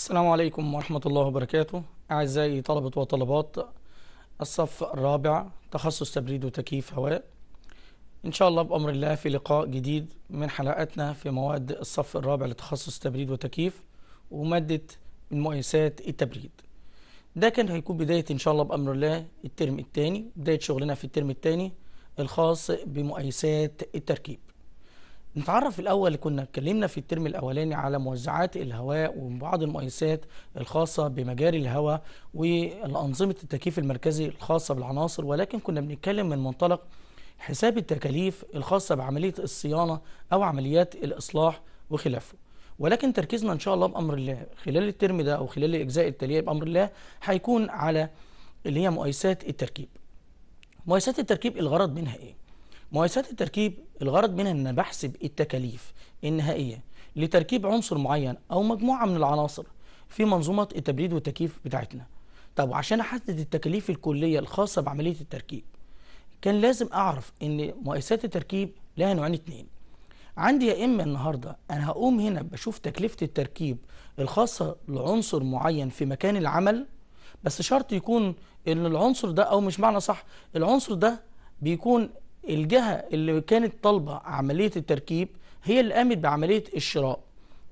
السلام عليكم ورحمة الله وبركاته أعزائي طلبة وطلبات الصف الرابع تخصص تبريد وتكييف هواء إن شاء الله بأمر الله في لقاء جديد من حلقتنا في مواد الصف الرابع لتخصص تبريد وتكييف ومادة من مؤسسات التبريد ده كان هيكون بداية إن شاء الله بأمر الله الترم الثاني بداية شغلنا في الترم الثاني الخاص بمؤسسات التركيب نتعرف الاول كنا اتكلمنا في الترم الاولاني على موزعات الهواء وبعض المقايسات الخاصه بمجاري الهواء والانظمه التكييف المركزي الخاصه بالعناصر ولكن كنا بنتكلم من منطلق حساب التكاليف الخاصه بعمليه الصيانه او عمليات الاصلاح وخلافه ولكن تركيزنا ان شاء الله بامر الله خلال الترم ده او خلال الاجزاء التاليه بامر الله هيكون على اللي هي مقايسات التركيب مقايسات التركيب الغرض منها ايه مؤسسات التركيب الغرض منها ان بحسب التكاليف النهائيه لتركيب عنصر معين او مجموعه من العناصر في منظومه التبريد والتكييف بتاعتنا طب وعشان احدد التكاليف الكليه الخاصه بعمليه التركيب كان لازم اعرف ان مؤسسات التركيب لها نوعين اتنين عندي يا اما النهارده انا هقوم هنا بشوف تكلفه التركيب الخاصه لعنصر معين في مكان العمل بس شرط يكون ان العنصر ده او مش معنى صح العنصر ده بيكون الجهة اللي كانت طالبة عملية التركيب هي اللي قامت بعملية الشراء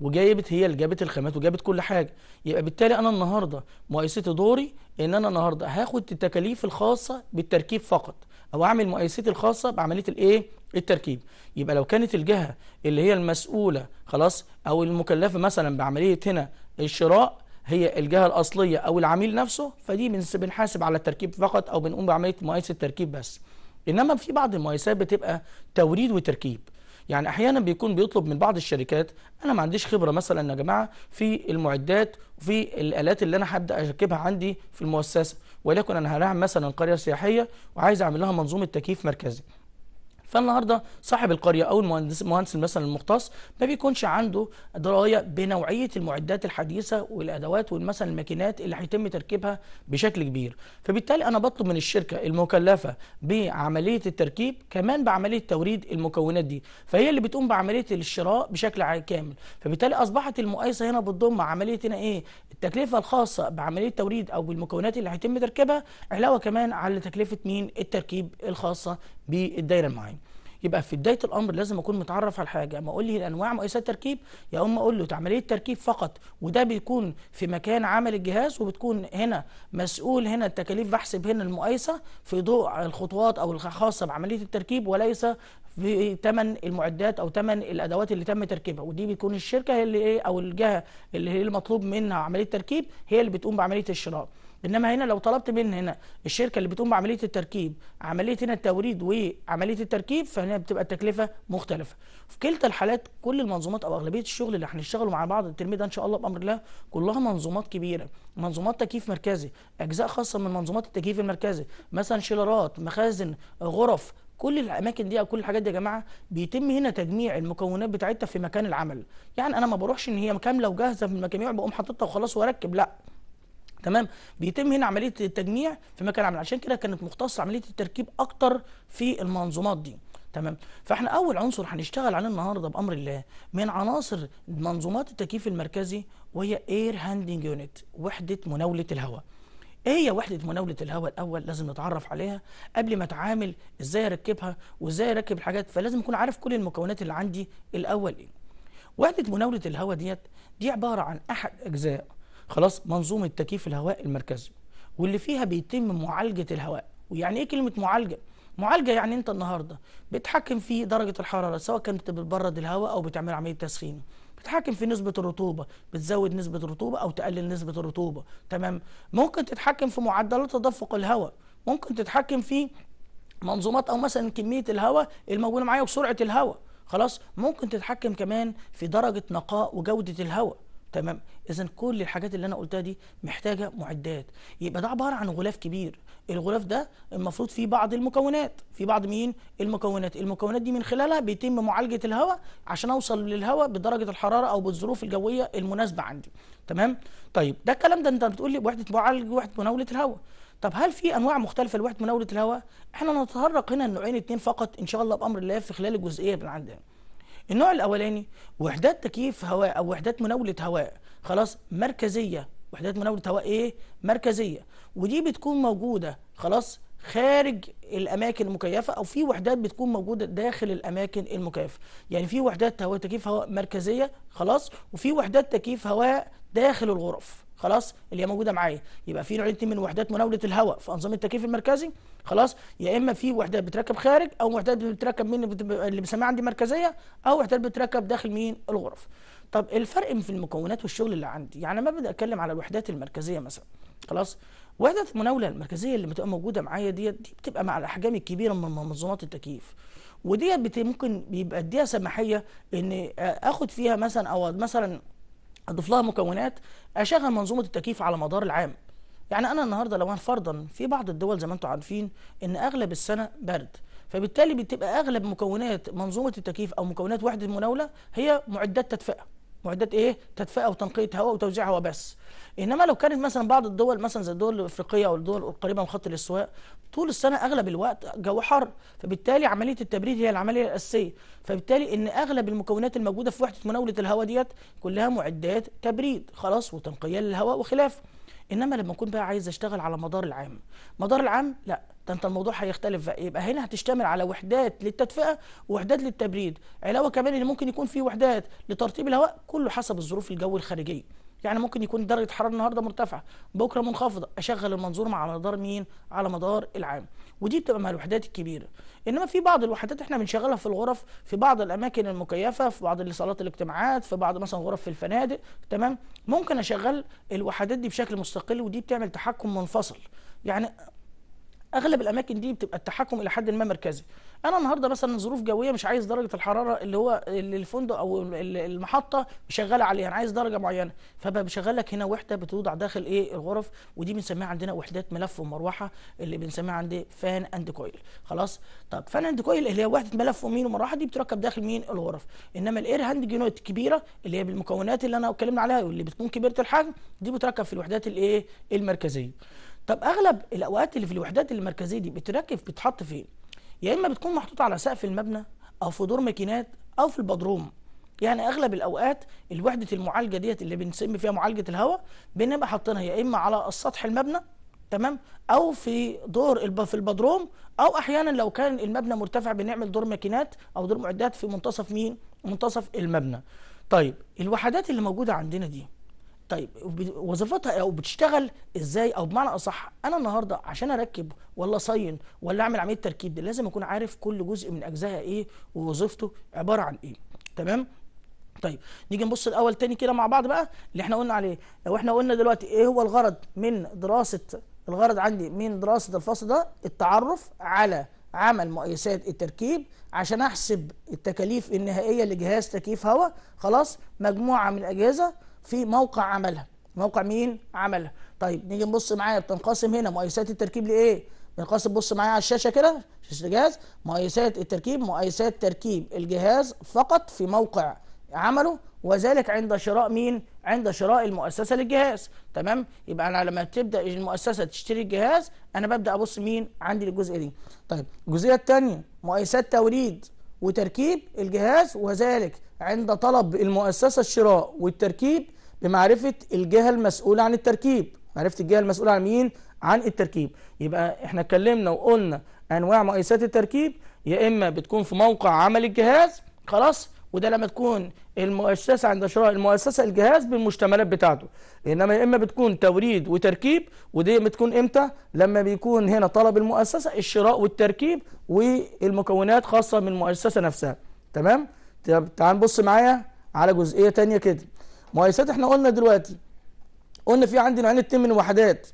وجايبت هي اللي جابت الخامات وجابت كل حاجه يبقى بالتالي انا النهارده مقايستي دوري ان انا النهارده هاخد التكاليف الخاصه بالتركيب فقط او اعمل مقايستي الخاصه بعمليه الايه التركيب يبقى لو كانت الجهه اللي هي المسؤوله خلاص او المكلفه مثلا بعمليه هنا الشراء هي الجهه الاصليه او العميل نفسه فدي بنحاسب على التركيب فقط او بنقوم بعمليه مؤسسة التركيب بس انما في بعض المقايسات بتبقى توريد وتركيب يعني احيانا بيكون بيطلب من بعض الشركات انا ما عنديش خبره مثلا يا جماعه في المعدات وفي الالات اللي انا هبدا اركبها عندي في المؤسسه ولكن انا هنعمل مثلا قريه سياحيه وعايز اعمل لها منظومه تكييف مركزي فالنهارده صاحب القريه او المهندس المهندس مثلا المختص ما بيكونش عنده درايه بنوعيه المعدات الحديثه والادوات والمثلا الماكينات اللي هيتم تركيبها بشكل كبير فبالتالي انا بطلب من الشركه المكلفه بعمليه التركيب كمان بعمليه توريد المكونات دي فهي اللي بتقوم بعمليه الشراء بشكل كامل فبالتالي اصبحت المقايسه هنا بتضم عمليه هنا ايه التكلفه الخاصه بعمليه توريد او بالمكونات اللي هيتم تركيبها علاوه كمان على تكلفه مين التركيب الخاصه بالدايره المعينه يبقى في بدايه الامر لازم اكون متعرف على حاجه اما اقول لي الانواع مقاسات التركيب يا اما اقول له عمليه تركيب فقط وده بيكون في مكان عمل الجهاز وبتكون هنا مسؤول هنا التكاليف بحسب هنا المقايسه في ضوء الخطوات او الخاصه بعمليه التركيب وليس في ثمن المعدات او ثمن الادوات اللي تم تركيبها ودي بتكون الشركه هي اللي ايه او الجهه اللي هي المطلوب منها عمليه التركيب هي اللي بتقوم بعمليه الشراء انما هنا لو طلبت من هنا الشركه اللي بتقوم بعمليه التركيب عمليه هنا التوريد وعمليه التركيب فهنا بتبقى التكلفه مختلفه في كلتا الحالات كل المنظومات او اغلبيه الشغل اللي هنشتغله مع بعض الترم ده ان شاء الله بامر الله كلها منظومات كبيره منظومات تكييف مركزي اجزاء خاصه من منظومات التكييف المركزي مثلا شيلرات مخازن غرف كل الاماكن دي او كل الحاجات دي يا جماعه بيتم هنا تجميع المكونات بتاعتها في مكان العمل يعني انا ما بروحش ان هي كامله وجاهزه في المكان يقوم حاططها وخلاص واركب لا تمام بيتم هنا عمليه التجميع في مكان عمل عشان كده كانت مختصه عمليه التركيب اكتر في المنظومات دي تمام فاحنا اول عنصر هنشتغل عليه النهارده بامر الله من عناصر منظومات التكييف المركزي وهي اير هاندنج يونت وحده مناوله الهواء ايه هي وحده مناوله الهواء الاول لازم نتعرف عليها قبل ما اتعامل ازاي اركبها وازاي اركب الحاجات فلازم اكون عارف كل المكونات اللي عندي الاول ايه وحده مناوله الهواء ديت دي عباره عن احد اجزاء خلاص منظومه تكييف الهواء المركزي واللي فيها بيتم معالجه الهواء ويعني ايه كلمه معالجه معالجه يعني انت النهارده بتحكم في درجه الحراره سواء كانت بتبرد الهواء او بتعمل عمليه تسخين بتحكم في نسبة الرطوبة بتزود نسبة الرطوبة أو تقلل نسبة الرطوبة تمام ممكن تتحكم في معدلات تدفق الهواء ممكن تتحكم في منظومات أو مثلا كمية الهواء الموجودة معايا وسرعة الهواء خلاص ممكن تتحكم كمان في درجة نقاء وجودة الهواء تمام اذا كل الحاجات اللي انا قلتها دي محتاجه معدات يبقى ده عباره عن غلاف كبير الغلاف ده المفروض فيه بعض المكونات في بعض مين المكونات المكونات دي من خلالها بيتم معالجه الهواء عشان اوصل للهواء بدرجه الحراره او بالظروف الجويه المناسبه عندي تمام طيب ده الكلام ده انت بتقول لي وحده معالج وحده مناوله الهواء طب هل في انواع مختلفه لوحده مناوله الهواء احنا نتطرق هنا النوعين اتنين فقط ان شاء الله بامر الله في خلال الجزئيه اللي عندنا النوع الاولاني وحدات تكييف هواء او وحدات مناوله هواء خلاص مركزيه وحدات مناوله هواء ايه مركزيه ودي بتكون موجوده خلاص خارج الاماكن المكيفه او في وحدات بتكون موجوده داخل الاماكن المكيفه يعني في وحدات هواء تكييف هواء مركزيه خلاص وفي وحدات تكييف هواء داخل الغرف خلاص اللي هي موجوده معايا يبقى في نوعين من وحدات مناوله الهواء في انظمه التكييف المركزي خلاص يا اما في وحدات بتركب خارج او وحدات بتركب من اللي بنسميها عندي مركزيه او وحدات بتركب داخل مين الغرف طب الفرق في المكونات والشغل اللي عندي يعني ما ابدا اتكلم على الوحدات المركزيه مثلا خلاص وحده المناوله المركزيه اللي بتبقى موجوده معايا ديت دي بتبقى مع الاحجام الكبيره من منظومات التكييف وديت ممكن بيبقى اديها سماحيه ان اخد فيها مثلا او مثلا اضيف لها مكونات اشغل منظومه التكييف على مدار العام يعني انا النهارده لو انا فرضا في بعض الدول زي ما انتم عارفين ان اغلب السنه برد فبالتالي بتبقى اغلب مكونات منظومه التكييف او مكونات وحده المناوله هي معدات تدفئه معدات ايه تدفئه وتنقيه هواء وتوزيع هواء بس انما لو كانت مثلا بعض الدول مثلا زي الدول الافريقيه او الدول القريبه من خط الاستواء طول السنه اغلب الوقت جو حر فبالتالي عمليه التبريد هي العمليه الاساسيه فبالتالي ان اغلب المكونات الموجوده في وحده مناوله الهواء ديت كلها معدات تبريد خلاص وتنقيه للهواء وخلافه انما لما اكون بقى عايز اشتغل على مدار العام مدار العام لا ده انت الموضوع هيختلف بقى يبقى هنا هتشتمل على وحدات للتدفئه ووحدات للتبريد علاوه كمان ان ممكن يكون في وحدات لترطيب الهواء كله حسب الظروف الجو الخارجيه يعني ممكن يكون درجه حراره النهارده مرتفعه بكره منخفضه اشغل المنظور على مدار مين على مدار العام ودي بتبقى مع الوحدات الكبيره انما في بعض الوحدات احنا بنشغلها في الغرف في بعض الاماكن المكيفه في بعض صالات الاجتماعات في بعض مثلا غرف في الفنادق تمام ممكن اشغل الوحدات دي بشكل مستقل ودي بتعمل تحكم منفصل يعني اغلب الاماكن دي بتبقى التحكم الى حد ما مركزي انا النهارده مثلا ظروف جويه مش عايز درجه الحراره اللي هو اللي الفندق او المحطه شغاله عليها انا عايز درجه معينه فبقى بشغل لك هنا وحده بتوضع داخل ايه الغرف ودي بنسميها عندنا وحدات ملف ومروحه اللي بنسميها عندي فان اند كويل خلاص طب فان اند كويل اللي هي وحده ملف ومين ومروحه دي بتركب داخل مين الغرف انما الاير هاند يونت الكبيره اللي هي بالمكونات اللي انا اتكلمنا عليها واللي بتكون كبيره الحجم دي بتركب في الوحدات الايه المركزيه طب اغلب الاوقات اللي في الوحدات المركزيه دي بتركب بتحط فين يا اما بتكون محطوطه على سقف المبنى او في دور ماكينات او في البدروم يعني اغلب الاوقات الوحده المعالجه ديت اللي بنسمي فيها معالجه الهواء بنبقى حاطينها يا اما على السطح المبنى تمام او في دور في البدروم او احيانا لو كان المبنى مرتفع بنعمل دور ماكينات او دور معدات في منتصف مين منتصف المبنى طيب الوحدات اللي موجوده عندنا دي طيب وظيفتها او بتشتغل ازاي او بمعنى اصح انا النهارده عشان اركب ولا صين ولا اعمل عمليه تركيب دي لازم اكون عارف كل جزء من اجزائها ايه ووظيفته عباره عن ايه تمام طيب نيجي نبص الاول تاني كده مع بعض بقى اللي احنا قلنا عليه لو احنا قلنا دلوقتي ايه هو الغرض من دراسه الغرض عندي من دراسه الفصل ده التعرف على عمل مقايسات التركيب عشان احسب التكاليف النهائيه لجهاز تكييف هواء خلاص مجموعه من الاجهزه في موقع عملها موقع مين عملها طيب نيجي نبص معايا بتنقسم هنا مؤيسات التركيب لايه بنقسم بص معايا على الشاشه كده شاشه الجهاز مؤيسات التركيب مؤيسات تركيب الجهاز فقط في موقع عمله وذلك عند شراء مين عند شراء المؤسسه للجهاز تمام يبقى انا لما تبدا المؤسسه تشتري الجهاز انا ببدا ابص مين عندي الجزء دي طيب الجزئيه الثانيه مؤيسات توريد وتركيب الجهاز وذلك عند طلب المؤسسه الشراء والتركيب بمعرفة الجهة المسؤولة عن التركيب معرفة الجهة المسؤولة عن مين؟ عن التركيب يبقى احنا اتكلمنا وقلنا انواع مقايسات التركيب يا اما بتكون في موقع عمل الجهاز خلاص وده لما تكون المؤسسة عند شراء المؤسسة الجهاز بالمشتملات بتاعته إنما يا إما بتكون توريد وتركيب ودي بتكون إمتى لما بيكون هنا طلب المؤسسة الشراء والتركيب والمكونات خاصة من المؤسسة نفسها تمام تعال نبص معايا على جزئية تانية كده مؤسسات احنا قلنا دلوقتي قلنا في عندي نوعين اتنين من الوحدات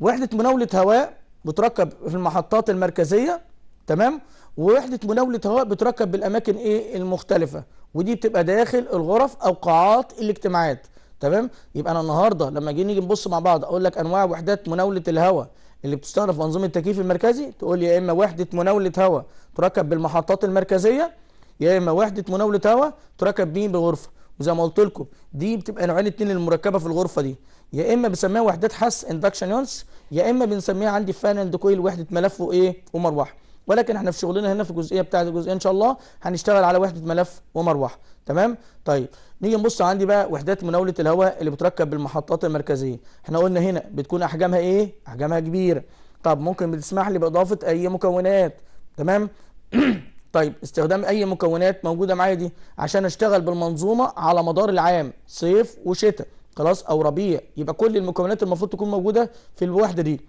وحده مناوله هواء بتركب في المحطات المركزيه تمام ووحده مناوله هواء بتركب بالاماكن ايه المختلفه ودي بتبقى داخل الغرف او قاعات الاجتماعات تمام يبقى انا النهارده لما جينا نيجي نبص مع بعض اقول لك انواع وحدات مناوله الهواء اللي بتستخدم في انظمه التكييف المركزي تقول لي يا اما وحده مناوله هواء تركب بالمحطات المركزيه يا اما وحده مناوله هواء تركب بين بغرفه وزي ما قلت لكم دي بتبقى نوعين اتنين للمركبه في الغرفه دي يا اما بنسميها وحدات حس اندكشن يونس يا اما بنسميها عندي فان اند كويل وحده ملف وايه ومروحه ولكن احنا في شغلنا هنا في الجزئيه بتاعه الجزئيه ان شاء الله هنشتغل على وحده ملف ومروحه تمام طيب نيجي نبص عندي بقى وحدات مناوله الهواء اللي بتركب بالمحطات المركزيه احنا قلنا هنا بتكون احجامها ايه احجامها كبيره طب ممكن بتسمح لي باضافه اي مكونات تمام طيب استخدام اي مكونات موجوده معايا دي عشان اشتغل بالمنظومه على مدار العام صيف وشتاء خلاص او ربيع يبقى كل المكونات المفروض تكون موجوده في الوحده دي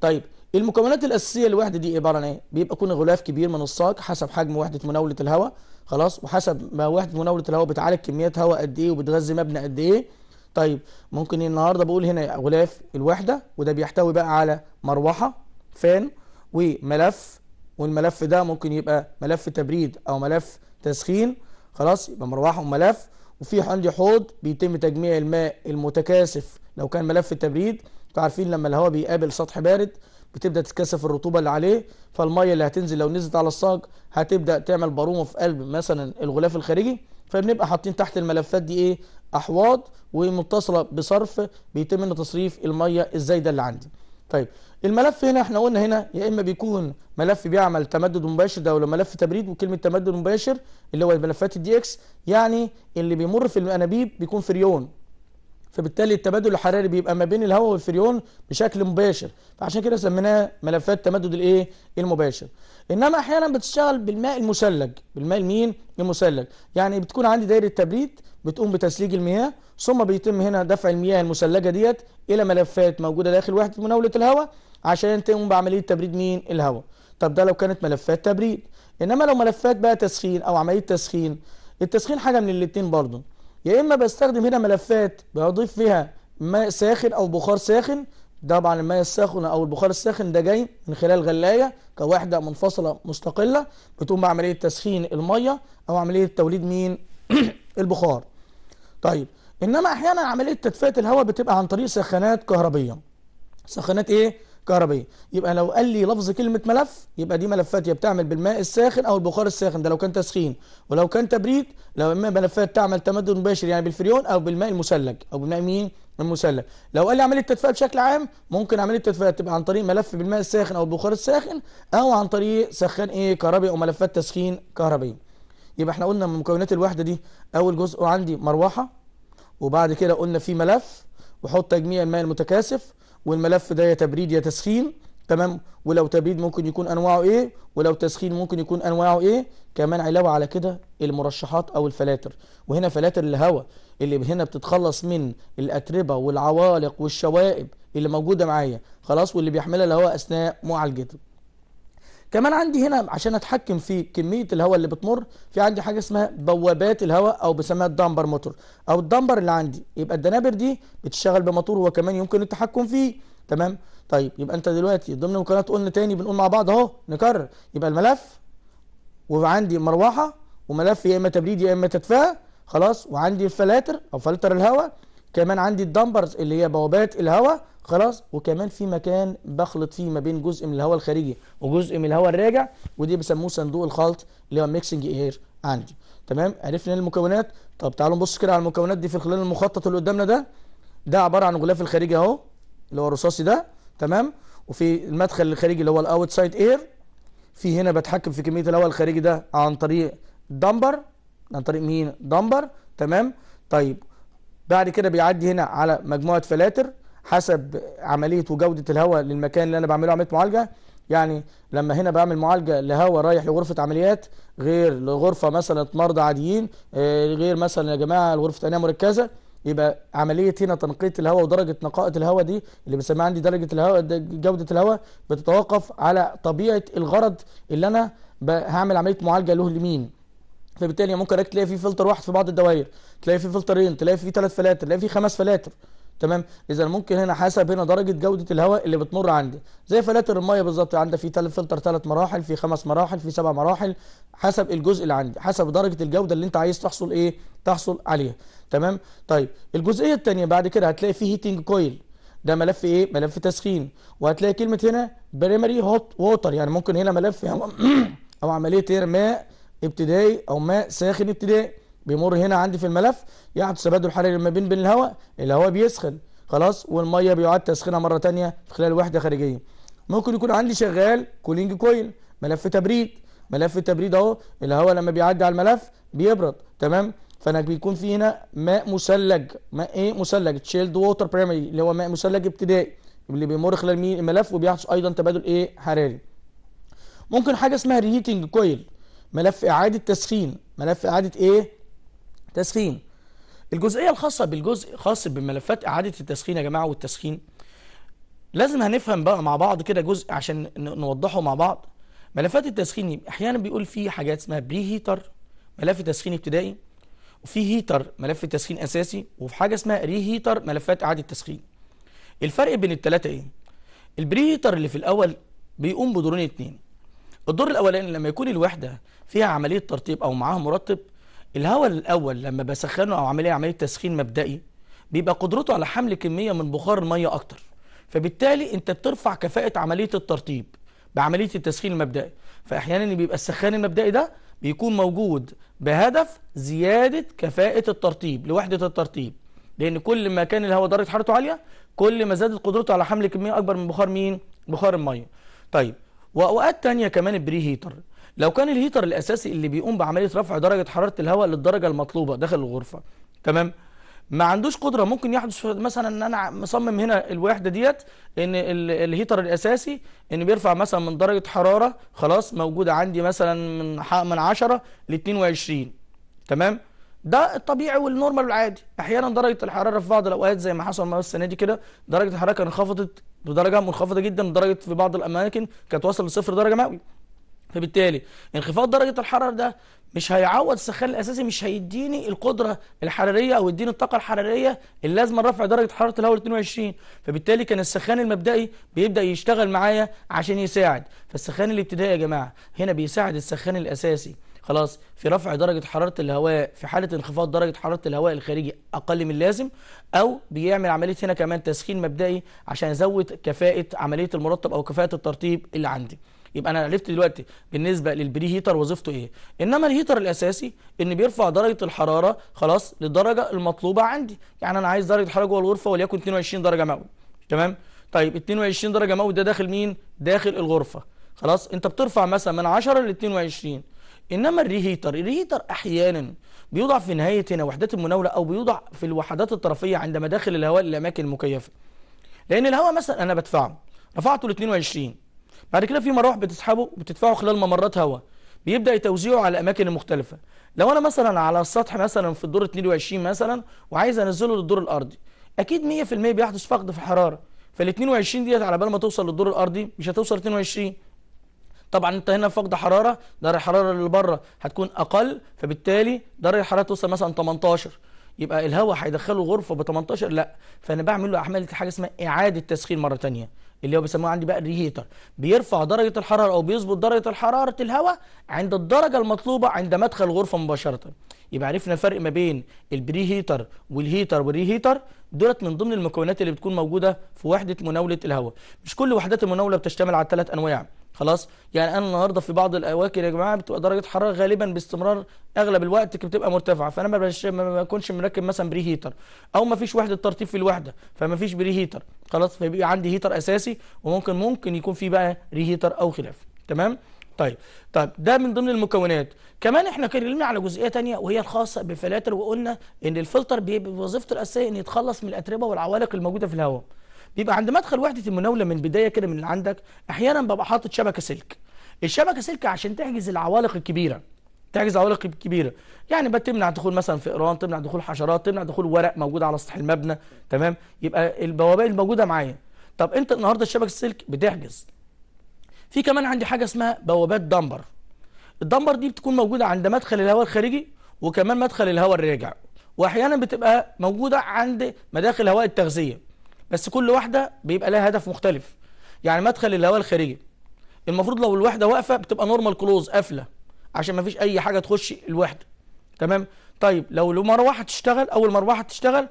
طيب المكونات الاساسيه للوحده دي عباره عن ايه بيبقى يكون غلاف كبير من الصاج حسب حجم وحده مناوله الهواء خلاص وحسب ما وحده مناوله الهواء بتعالج كميات هواء قد ايه وبتغذي مبنى قد ايه طيب ممكن النهارده بقول هنا غلاف الوحده وده بيحتوي بقى على مروحه فان وملف والملف ده ممكن يبقى ملف تبريد او ملف تسخين خلاص يبقى مروحه وملف وفي عندي حوض بيتم تجميع الماء المتكاثف لو كان ملف التبريد عارفين لما الهواء بيقابل سطح بارد بتبدا تتكثف الرطوبه اللي عليه فالميه اللي هتنزل لو نزلت على الصاج هتبدا تعمل برومه في قلب مثلا الغلاف الخارجي فبنبقى حاطين تحت الملفات دي ايه احواض ومتصله بصرف بيتم تصريف الميه الزايده اللي عندي طيب الملف هنا احنا قلنا هنا يا اما بيكون ملف بيعمل تمدد مباشر ده ولا ملف تبريد وكلمه تمدد مباشر اللي هو الملفات الدي اكس يعني اللي بيمر في الانابيب بيكون فريون فبالتالي التبادل الحراري بيبقى ما بين الهواء والفريون بشكل مباشر فعشان كده سميناه ملفات تمدد الايه المباشر انما احيانا بتشتغل بالماء المثلج بالماء المين المثلج يعني بتكون عندي دايره تبريد بتقوم بتسليج المياه ثم بيتم هنا دفع المياه المثلجه ديت الى ملفات موجوده داخل وحده مناوله الهواء عشان تقوم بعمليه تبريد مين الهواء طب ده لو كانت ملفات تبريد انما لو ملفات بقى تسخين او عمليه تسخين التسخين حاجه من الاثنين برضه يا اما بستخدم هنا ملفات بضيف فيها ماء ساخن او بخار ساخن طبعا الماء الساخن او البخار الساخن ده جاي من خلال غلايه كوحده منفصله مستقله بتقوم بعمليه تسخين الميه او عمليه توليد مين البخار طيب انما احيانا عمليه تدفئه الهواء بتبقى عن طريق سخانات كهربيه سخانات ايه كهربيه يبقى لو قال لي لفظ كلمه ملف يبقى دي ملفات يا بتعمل بالماء الساخن او البخار الساخن ده لو كان تسخين ولو كان تبريد لو اما ملفات تعمل تمدد مباشر يعني بالفريون او بالماء المثلج او بالماء مين المثلج لو قال لي عمليه تدفئه بشكل عام ممكن عمليه تدفئه تبقى عن طريق ملف بالماء الساخن او البخار الساخن او عن طريق سخان ايه كهربي او ملفات تسخين كهربيه يبقى احنا قلنا من مكونات الوحده دي اول جزء عندي مروحه وبعد كده قلنا في ملف وحط تجميع الماء المتكاثف والملف ده يا تبريد يا تسخين تمام ولو تبريد ممكن يكون انواعه ايه ولو تسخين ممكن يكون انواعه ايه كمان علاوه على كده المرشحات او الفلاتر وهنا فلاتر الهواء اللي هنا بتتخلص من الاتربه والعوالق والشوائب اللي موجوده معايا خلاص واللي بيحملها الهواء اثناء معالجته كمان عندي هنا عشان اتحكم في كميه الهواء اللي بتمر في عندي حاجه اسمها بوابات الهواء او بسميها الدمبر موتور او الدمبر اللي عندي يبقى الدنابر دي بتشتغل بموتور وكمان يمكن التحكم فيه تمام طيب يبقى انت دلوقتي ضمن مكونات قلنا تاني بنقول مع بعض اهو نكرر يبقى الملف وعندي مروحه وملف يا اما تبريد يا اما تدفئه خلاص وعندي الفلاتر او فلتر الهواء كمان عندي الدمبرز اللي هي بوابات الهواء خلاص وكمان في مكان بخلط فيه ما بين جزء من الهواء الخارجي وجزء من الهواء الراجع ودي بسموه صندوق الخلط اللي هو ميكسنج اير عندي تمام عرفنا المكونات طب تعالوا نبص كده على المكونات دي في خلال المخطط اللي قدامنا ده ده عباره عن غلاف الخارجي اهو اللي هو الرصاصي ده تمام وفي المدخل الخارجي اللي هو الاوت سايد اير في هنا بتحكم في كميه الهواء الخارجي ده عن طريق دمبر عن طريق مين دمبر تمام طيب بعد كده بيعدي هنا على مجموعه فلاتر حسب عمليه وجوده الهواء للمكان اللي انا بعمله عمليه معالجه يعني لما هنا بعمل معالجه لهواء رايح لغرفه عمليات غير لغرفه مثلا مرضى عاديين آه، غير مثلا يا جماعه الغرفة الثانية مركزه يبقى عمليه هنا تنقيه الهواء ودرجه نقاءه الهواء دي اللي بنسميها عندي درجه الهواء جوده الهواء بتتوقف على طبيعه الغرض اللي انا هعمل عمليه معالجه له لمين فبالتالي ممكن تلاقي في فلتر واحد في بعض الدوائر تلاقي فيه فلترين تلاقي فيه ثلاث فلاتر تلاقي فيه خمس فلاتر تمام اذا ممكن هنا حسب هنا درجه جوده الهواء اللي بتمر عندي زي فلاتر الميه بالظبط عندي في ثلاث فلتر ثلاث مراحل في خمس مراحل في سبع مراحل حسب الجزء اللي عندي حسب درجه الجوده اللي انت عايز تحصل ايه تحصل عليها تمام طيب الجزئيه الثانيه بعد كده هتلاقي فيه هيتنج كويل ده ملف ايه ملف تسخين وهتلاقي كلمه هنا بريمري هوت ووتر يعني ممكن هنا ملف او عمليه ماء ابتدائي او ماء ساخن ابتدائي بيمر هنا عندي في الملف يحدث تبادل حراري ما بين بين الهواء الهواء بيسخن خلاص والميه بيعاد تسخينها مره ثانيه في خلال وحده خارجيه ممكن يكون عندي شغال كولينج كويل ملف تبريد ملف التبريد اهو الهواء لما بيعدي على الملف بيبرد تمام فانا بيكون في هنا ماء مثلج ماء ايه مثلج تشيلد ووتر برايمري اللي هو ماء مثلج ابتدائي اللي بيمر خلال مين الملف وبيحدث ايضا تبادل ايه حراري ممكن حاجه اسمها ريهيتنج كويل ملف اعاده تسخين ملف اعاده ايه تسخين الجزئيه الخاصه بالجزء خاص بملفات اعاده التسخين يا جماعه والتسخين لازم هنفهم بقى مع بعض كده جزء عشان نوضحه مع بعض ملفات التسخين احيانا بيقول في حاجات اسمها بري هيتر ملف تسخين ابتدائي وفي هيتر ملف تسخين اساسي وفي حاجه اسمها ري هيتر ملفات اعاده تسخين الفرق بين الثلاثه ايه البري هيتر اللي في الاول بيقوم بدورين اتنين الدور الاولاني لما يكون الوحده فيها عمليه ترطيب او معاها مرطب الهواء الاول لما بسخنه او عمليه عمليه تسخين مبدئي بيبقى قدرته على حمل كميه من بخار الميه اكتر فبالتالي انت بترفع كفاءه عمليه الترطيب بعمليه التسخين المبدئي فاحيانا بيبقى السخان المبدئي ده بيكون موجود بهدف زياده كفاءه الترطيب لوحده الترطيب لان كل ما كان الهواء درجه حرارته عاليه كل ما زادت قدرته على حمل كميه اكبر من بخار مين بخار الميه طيب واوقات تانية كمان البري هيتر لو كان الهيتر الاساسي اللي بيقوم بعمليه رفع درجه حراره الهواء للدرجه المطلوبه داخل الغرفه تمام ما عندوش قدره ممكن يحدث مثلا ان انا مصمم هنا الوحده ديت ان الهيتر الاساسي ان بيرفع مثلا من درجه حراره خلاص موجوده عندي مثلا من من 10 ل 22 تمام ده الطبيعي والنورمال والعادي احيانا درجه الحراره في بعض الاوقات زي ما حصل معايا السنه دي كده درجه الحراره انخفضت بدرجه منخفضه جدا درجه في بعض الاماكن كانت وصل لصفر درجه مئوي فبالتالي انخفاض درجة الحرارة ده مش هيعوض السخان الاساسي مش هيديني القدره الحراريه او يديني الطاقه الحراريه اللازمه لرفع درجه حراره الهواء ل 22 فبالتالي كان السخان المبدئي بيبدا يشتغل معايا عشان يساعد فالسخان الابتدائي يا جماعه هنا بيساعد السخان الاساسي خلاص في رفع درجه حراره الهواء في حاله انخفاض درجه حراره الهواء الخارجي اقل من اللازم او بيعمل عمليه هنا كمان تسخين مبدئي عشان ازود كفاءه عمليه المرطب او كفاءه الترطيب اللي عندي يبقى انا عرفت دلوقتي بالنسبه للبري هيتر وظيفته ايه انما الهيتر الاساسي ان بيرفع درجه الحراره خلاص للدرجه المطلوبه عندي يعني انا عايز درجه الحراره جوه الغرفه وليكن 22 درجه مئوي تمام طيب 22 درجه مئوي ده داخل مين داخل الغرفه خلاص انت بترفع مثلا من 10 ل 22 انما الريهيتر الريهيتر احيانا بيوضع في نهايه هنا وحدات المناوله او بيوضع في الوحدات الطرفيه عند مداخل الهواء للاماكن المكيفه لان الهواء مثلا انا بدفعه رفعته ل 22 بعد كده في مراوح بتسحبه بتدفعه خلال ممرات هواء بيبدا يتوزيعه على الاماكن المختلفه لو انا مثلا على السطح مثلا في الدور 22 مثلا وعايز انزله للدور الارضي اكيد 100% بيحدث فقد في الحراره فال 22 ديت على بال ما توصل للدور الارضي مش هتوصل 22 طبعا انت هنا فقد حراره درجه الحراره اللي بره هتكون اقل فبالتالي درجه الحراره توصل مثلا 18 يبقى الهواء هيدخله غرفه ب 18 لا فانا بعمل له اعمال حاجه اسمها اعاده تسخين مره ثانيه اللي هو بيسموه عندي بقى الريهيتر بيرفع درجه الحراره او بيظبط درجه الحراره الهواء عند الدرجه المطلوبه عند مدخل الغرفه مباشره يبقى عرفنا الفرق ما بين البري هيتر والهيتر والريهيتر دولت من ضمن المكونات اللي بتكون موجوده في وحده مناوله الهواء مش كل وحدات المناوله بتشتمل على ثلاث انواع خلاص يعني انا النهارده في بعض الاواكر يا جماعه بتبقى درجه حراره غالبا باستمرار اغلب الوقت بتبقى مرتفعه فانا ما بكونش مركب مثلا بري هيتر او ما فيش وحده ترطيب في الوحده فما فيش بري هيتر خلاص فبيبقى عندي هيتر اساسي وممكن ممكن يكون في بقى ري هيتر او خلاف تمام طيب طيب ده من ضمن المكونات كمان احنا اتكلمنا على جزئيه ثانيه وهي الخاصه بفلاتر وقلنا ان الفلتر بوظيفته الاساسيه ان يتخلص من الاتربه والعوالق الموجوده في الهواء بيبقى عند مدخل وحده المناوله من بدايه كده من اللي عندك احيانا ببقى حاطط شبكه سلك الشبكه سلك عشان تحجز العوالق الكبيره تحجز عوالق كبيره يعني بتمنع دخول مثلا فئران تمنع دخول حشرات تمنع دخول ورق موجود على سطح المبنى تمام يبقى البوابات الموجوده معايا طب انت النهارده الشبكه السلك بتحجز في كمان عندي حاجه اسمها بوابات دمبر الدمبر دي بتكون موجوده عند مدخل الهواء الخارجي وكمان مدخل الهواء الراجع واحيانا بتبقى موجوده عند مداخل هواء التغذيه بس كل واحدة بيبقى لها هدف مختلف يعني مدخل الهواء الخارجي المفروض لو الوحدة واقفة بتبقى نورمال كلوز قافلة عشان ما فيش أي حاجة تخش الوحدة تمام طيب لو المروحة تشتغل أول مروحة تشتغل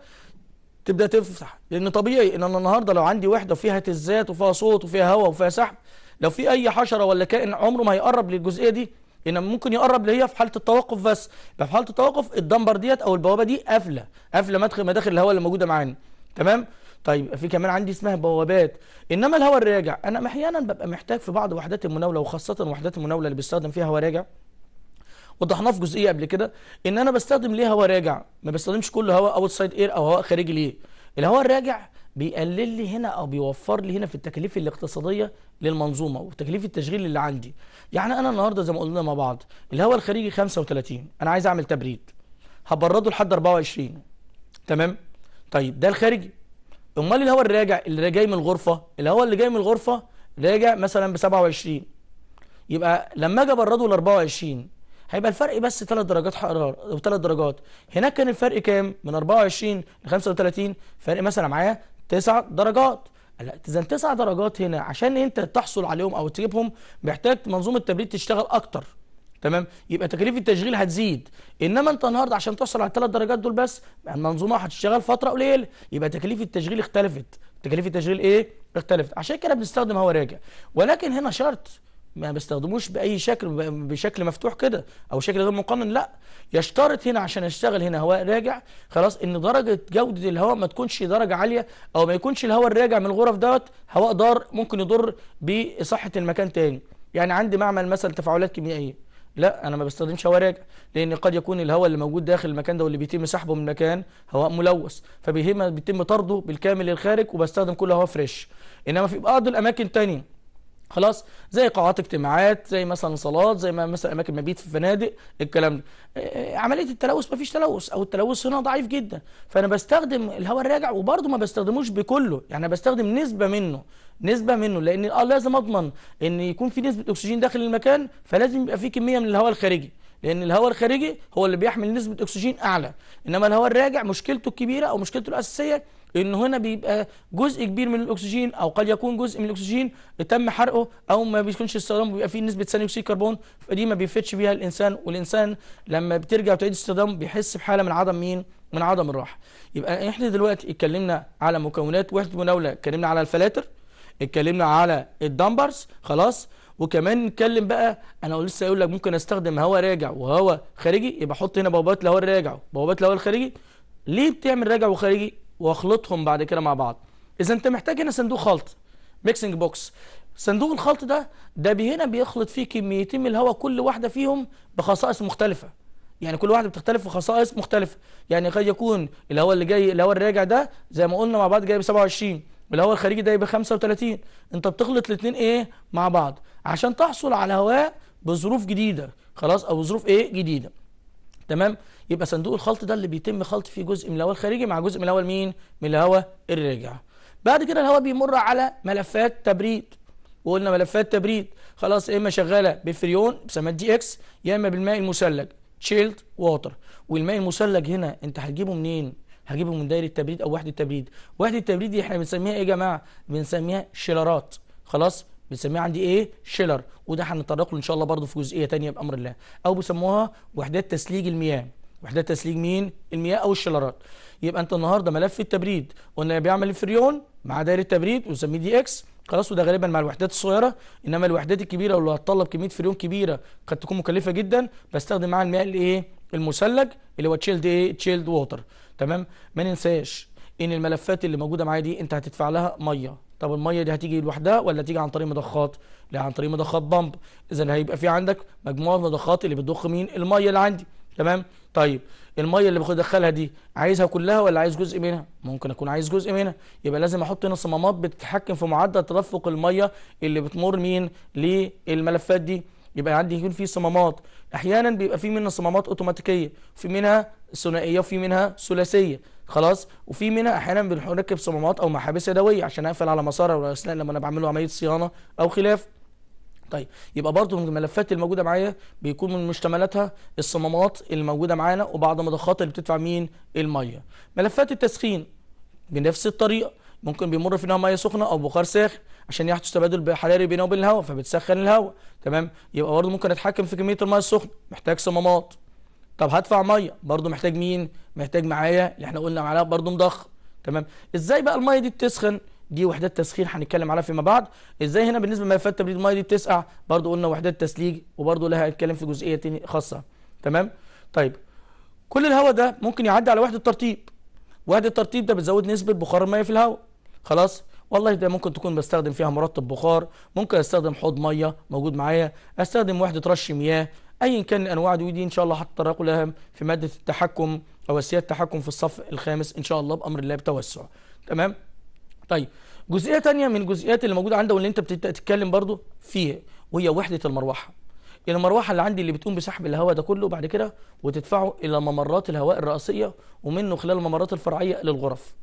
تبدأ تفتح لأن طبيعي إن أنا النهاردة لو عندي وحدة فيها تزات وفيها صوت وفيها هواء وفيها سحب لو في أي حشرة ولا كائن عمره ما هيقرب للجزئية دي انما ممكن يقرب اللي هي في حاله التوقف بس يبقى في حاله التوقف الدمبر ديت او البوابه دي قافله قافله مدخل مداخل الهواء اللي موجوده معانا تمام طيب يبقى في كمان عندي اسمها بوابات انما الهواء الراجع انا احيانا ببقى محتاج في بعض وحدات المناوله وخاصه وحدات المناوله اللي بيستخدم فيها هواء راجع وضحناه في جزئيه قبل كده ان انا بستخدم ليه هواء راجع ما بستخدمش كل هواء اوت سايد اير او هواء خارجي ليه الهواء الراجع بيقلل لي هنا او بيوفر لي هنا في التكاليف الاقتصاديه للمنظومه وتكاليف التشغيل اللي عندي يعني انا النهارده زي ما قلنا مع بعض الهواء الخارجي 35 انا عايز اعمل تبريد هبرده لحد 24 تمام طيب ده الخارجي امال اللي هو الراجع اللي جاي من الغرفه اللي هو اللي جاي من الغرفه راجع مثلا ب 27 يبقى لما اجي ابرده ل 24 هيبقى الفرق بس 3 درجات حراره او 3 درجات هناك كان الفرق كام من 24 ل 35 فرق مثلا معايا 9 درجات لا اذا 9 درجات هنا عشان انت تحصل عليهم او تجيبهم محتاج منظومه التبريد تشتغل اكتر تمام يبقى تكاليف التشغيل هتزيد انما انت النهارده عشان توصل على الثلاث درجات دول بس يعني المنظومه هتشتغل فتره قليله يبقى تكاليف التشغيل اختلفت تكاليف التشغيل ايه اختلفت عشان كده بنستخدم هو راجع ولكن هنا شرط ما بيستخدموش باي شكل بشكل مفتوح كده او شكل غير مقنن لا يشترط هنا عشان يشتغل هنا هواء راجع خلاص ان درجه جوده الهواء ما تكونش درجه عاليه او ما يكونش الهواء الراجع من الغرف دوت هواء ضار ممكن يضر بصحه المكان تاني يعني عندي معمل مثلا تفاعلات كيميائيه لا انا ما بستخدمش هواء راجع لان قد يكون الهواء اللي موجود داخل المكان ده واللي بيتم سحبه من المكان هواء ملوث فبيتم بيتم طرده بالكامل للخارج وبستخدم كل هواء فريش انما في بعض الاماكن تانية خلاص زي قاعات اجتماعات زي مثلا صالات زي ما مثلا اماكن مبيت في فنادق الكلام ده آه، آه، عمليه التلوث مفيش تلوث او التلوث هنا ضعيف جدا فانا بستخدم الهواء الراجع وبرضه ما بستخدموش بكله يعني انا بستخدم نسبه منه نسبه منه لان اه لازم اضمن ان يكون في نسبه اكسجين داخل المكان فلازم يبقى في كميه من الهواء الخارجي لان الهواء الخارجي هو اللي بيحمل نسبه اكسجين اعلى انما الهواء الراجع مشكلته الكبيره او مشكلته الاساسيه ان هنا بيبقى جزء كبير من الاكسجين او قد يكون جزء من الاكسجين تم حرقه او ما بيكونش استخدامه بيبقى فيه نسبه ثاني اكسيد الكربون فدي ما بيفيدش بيها الانسان والانسان لما بترجع وتعيد استخدامه بيحس بحاله من عدم مين من عدم الراحه يبقى احنا دلوقتي اتكلمنا على مكونات وحده مناوله اتكلمنا على الفلاتر اتكلمنا على الدمبرز خلاص وكمان نتكلم بقى انا لسه اقول لك ممكن استخدم هواء راجع وهواء خارجي يبقى احط هنا بوابات الهواء الراجع وبوابات الهواء الخارجي ليه بتعمل راجع وخارجي واخلطهم بعد كده مع بعض اذا انت محتاج هنا صندوق خلط ميكسنج بوكس صندوق الخلط ده ده هنا بيخلط فيه كميتين من الهواء كل واحده فيهم بخصائص مختلفه يعني كل واحده بتختلف في خصائص مختلفه يعني قد يكون الهواء اللي جاي الهواء الراجع ده زي ما قلنا مع بعض جاي ب 27 والهواء الخارجي ده يبقى 35 انت بتخلط الاثنين ايه مع بعض عشان تحصل على هواء بظروف جديده خلاص او ظروف ايه جديده تمام يبقى صندوق الخلط ده اللي بيتم خلط فيه جزء من الهواء الخارجي مع جزء من الهواء مين من الهواء الراجع بعد كده الهواء بيمر على ملفات تبريد وقلنا ملفات تبريد خلاص يا اما شغاله بفريون بسمات دي اكس يا اما بالماء المثلج تشيلد ووتر والماء المثلج هنا انت هتجيبه منين هجيبه من دايره التبريد او وحده التبريد وحده التبريد دي احنا بنسميها ايه يا جماعه بنسميها شيلرات خلاص بنسميها عندي ايه شيلر وده هنتطرق له ان شاء الله برده في جزئيه ثانيه بامر الله او بيسموها وحدات تسليج المياه وحدات تسليج مين المياه او الشلرات يبقى انت النهارده ملف التبريد قلنا بيعمل الفريون مع دايره تبريد ونسميه دي اكس خلاص وده غالبا مع الوحدات الصغيره انما الوحدات الكبيره واللي هتطلب كميه فريون كبيره قد تكون مكلفه جدا بستخدم معاها المياه الايه المثلج اللي هو تشيلد ايه تشيلد ووتر تمام ما ننساش ان الملفات اللي موجوده معايا دي انت هتدفع لها ميه طب الميه دي هتيجي لوحدها ولا هتيجي عن طريق مضخات لا عن طريق مضخات بامب اذا هيبقى في عندك مجموعه مضخات اللي بتضخ مين الميه اللي عندي تمام طيب الميه اللي بدخلها دي عايزها كلها ولا عايز جزء منها ممكن اكون عايز جزء منها يبقى لازم احط هنا صمامات بتتحكم في معدل تدفق الميه اللي بتمر مين للملفات دي يبقى عندي يكون في صمامات احيانا بيبقى في منها صمامات اوتوماتيكيه في منها ثنائيه وفي منها ثلاثيه خلاص وفي منها احيانا بنركب صمامات او محابس يدويه عشان اقفل على مسار اثناء لما انا بعمل له عمليه صيانه او خلافه طيب يبقى برضو من الملفات الموجوده معايا بيكون من مشتملاتها الصمامات الموجوده معانا وبعض مضخات اللي بتدفع مين الميه ملفات التسخين بنفس الطريقه ممكن بيمر فينا ميه سخنه او بخار ساخن عشان يحدث تبادل حراري بينه وبين الهواء فبتسخن الهواء تمام يبقى برضه ممكن اتحكم في كميه الميه السخنه محتاج صمامات طب هدفع ميه برضه محتاج مين محتاج معايا اللي احنا قلنا معاه برضه مضخ تمام ازاي بقى الميه دي بتسخن دي وحدات تسخين هنتكلم عليها فيما بعد ازاي هنا بالنسبه لملفات تبريد الميه دي بتسقع برضو قلنا وحدات تسليج وبرضو لها هنتكلم في جزئيه تاني خاصه تمام طيب كل الهواء ده ممكن يعدي على وحده ترطيب وحده الترطيب ده بتزود نسبه بخار الميه في الهواء خلاص والله ده ممكن تكون بستخدم فيها مرطب بخار ممكن استخدم حوض ميه موجود معايا استخدم وحده رش مياه ايا كان انواع دي ودي ان شاء الله هتطرقوا لها في ماده التحكم او اساسيات التحكم في الصف الخامس ان شاء الله بامر الله بتوسع تمام طيب جزئيه تانية من الجزئيات اللي موجوده عندك واللي انت بتتكلم برضو فيها وهي وحده المروحه المروحه اللي عندي اللي بتقوم بسحب الهواء ده كله بعد كده وتدفعه الى ممرات الهواء الرئاسيه ومنه خلال الممرات الفرعيه للغرف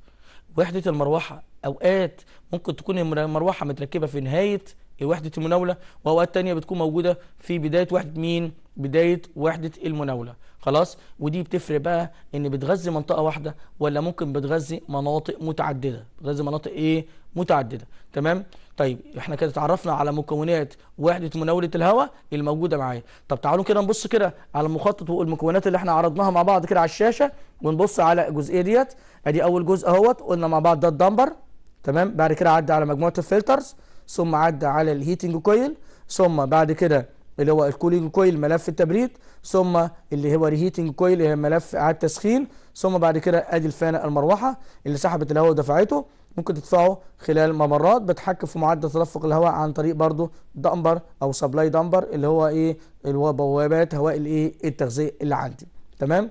وحده المروحه اوقات ممكن تكون المروحه متركبه في نهايه وحده المناوله واوقات تانية بتكون موجوده في بدايه وحده مين بدايه وحده المناوله خلاص ودي بتفرق بقى ان بتغذي منطقه واحده ولا ممكن بتغذي مناطق متعدده بتغذي مناطق ايه متعدده تمام طيب احنا كده اتعرفنا على مكونات وحده مناوله الهواء الموجوده معايا طب تعالوا كده نبص كده على المخطط والمكونات اللي احنا عرضناها مع بعض كده على الشاشه ونبص على الجزئيه ديت ادي اول جزء اهوت قلنا مع بعض ده الدمبر تمام بعد كده عدى على مجموعه الفلترز ثم عدى على الهيتنج كويل ثم بعد كده اللي هو الكولينج كويل ملف التبريد ثم اللي هو ريهيتنج كويل اللي هي ملف اعاده تسخين ثم بعد كده ادي الفانه المروحه اللي سحبت الهواء ودفعته ممكن تدفعه خلال ممرات بتحكم في معدل تدفق الهواء عن طريق برضه دمبر او سبلاي دمبر اللي هو ايه اللي هو بوابات هواء الايه التغذيه اللي عندي تمام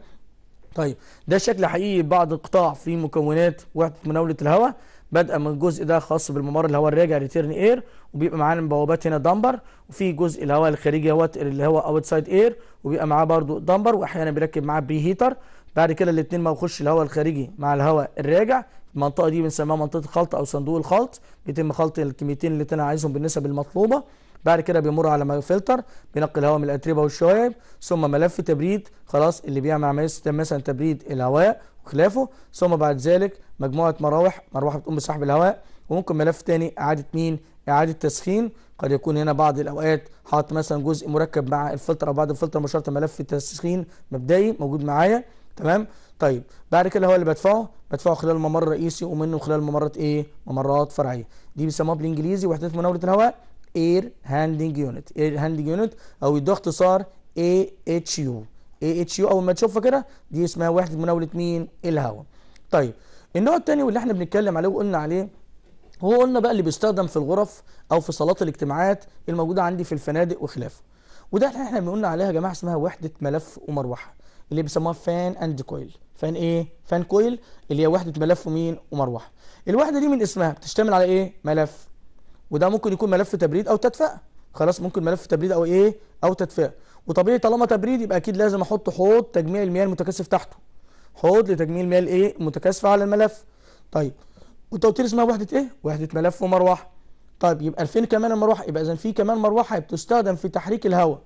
طيب ده شكل حقيقي بعض القطاع في مكونات وحده مناوله الهواء بدءا من الجزء ده خاص بالممر اللي هو الراجع ريتيرن اير وبيبقى معانا بوابات هنا دمبر وفي جزء الهواء الخارجي هو اللي هو اوتسايد اير وبيبقى معاه برده دمبر واحيانا بيركب معاه بري هيتر بعد كده الاثنين ما يخش الهواء الخارجي مع الهواء الراجع المنطقه دي بنسميها منطقه الخلط او صندوق الخلط بيتم خلط الكميتين اللي انا عايزهم بالنسب المطلوبه بعد كده بيمر على مايو فلتر بينقي الهواء من الاتربه والشوايب ثم ملف تبريد خلاص اللي بيعمل عمليه مثلا تبريد الهواء وخلافه ثم بعد ذلك مجموعه مراوح مروحه بتقوم بسحب الهواء وممكن ملف تاني اعاده مين اعاده تسخين قد يكون هنا بعض الاوقات حاطط مثلا جزء مركب مع الفلتر او بعد الفلتر مباشره ملف تسخين مبدئي موجود معايا تمام طيب بعد كده الهواء اللي بدفعه بدفعه خلال ممر رئيسي ومنه خلال ممرات ايه ممرات فرعيه دي بيسموها بالانجليزي وحدات مناوله الهواء اير هاندلنج يونت اير هاندلنج يونت او يدوها اختصار اي اتش يو اي اتش يو اول ما تشوفها كده دي اسمها وحده مناوله مين الهواء طيب النوع الثاني واللي احنا بنتكلم عليه وقلنا عليه هو قلنا بقى اللي بيستخدم في الغرف او في صالات الاجتماعات الموجوده عندي في الفنادق وخلافه وده احنا بنقول عليها يا جماعه اسمها وحده ملف ومروحه اللي بيسموها فان اند كويل فان ايه فان كويل اللي هي وحده ملف ومين ومروحه الوحده دي من اسمها بتشتمل على ايه ملف وده ممكن يكون ملف تبريد او تدفئه خلاص ممكن ملف تبريد او ايه او تدفئه وطبيعي طالما تبريد يبقى اكيد لازم احط حوض تجميع المياه المتكثف تحته حوض لتجميل مياه الايه متكاثفه على الملف طيب والتوتير اسمها وحده ايه وحده ملف ومروحه طيب يبقى فين كمان المروحه يبقى اذا في كمان مروحه بتستخدم في تحريك الهواء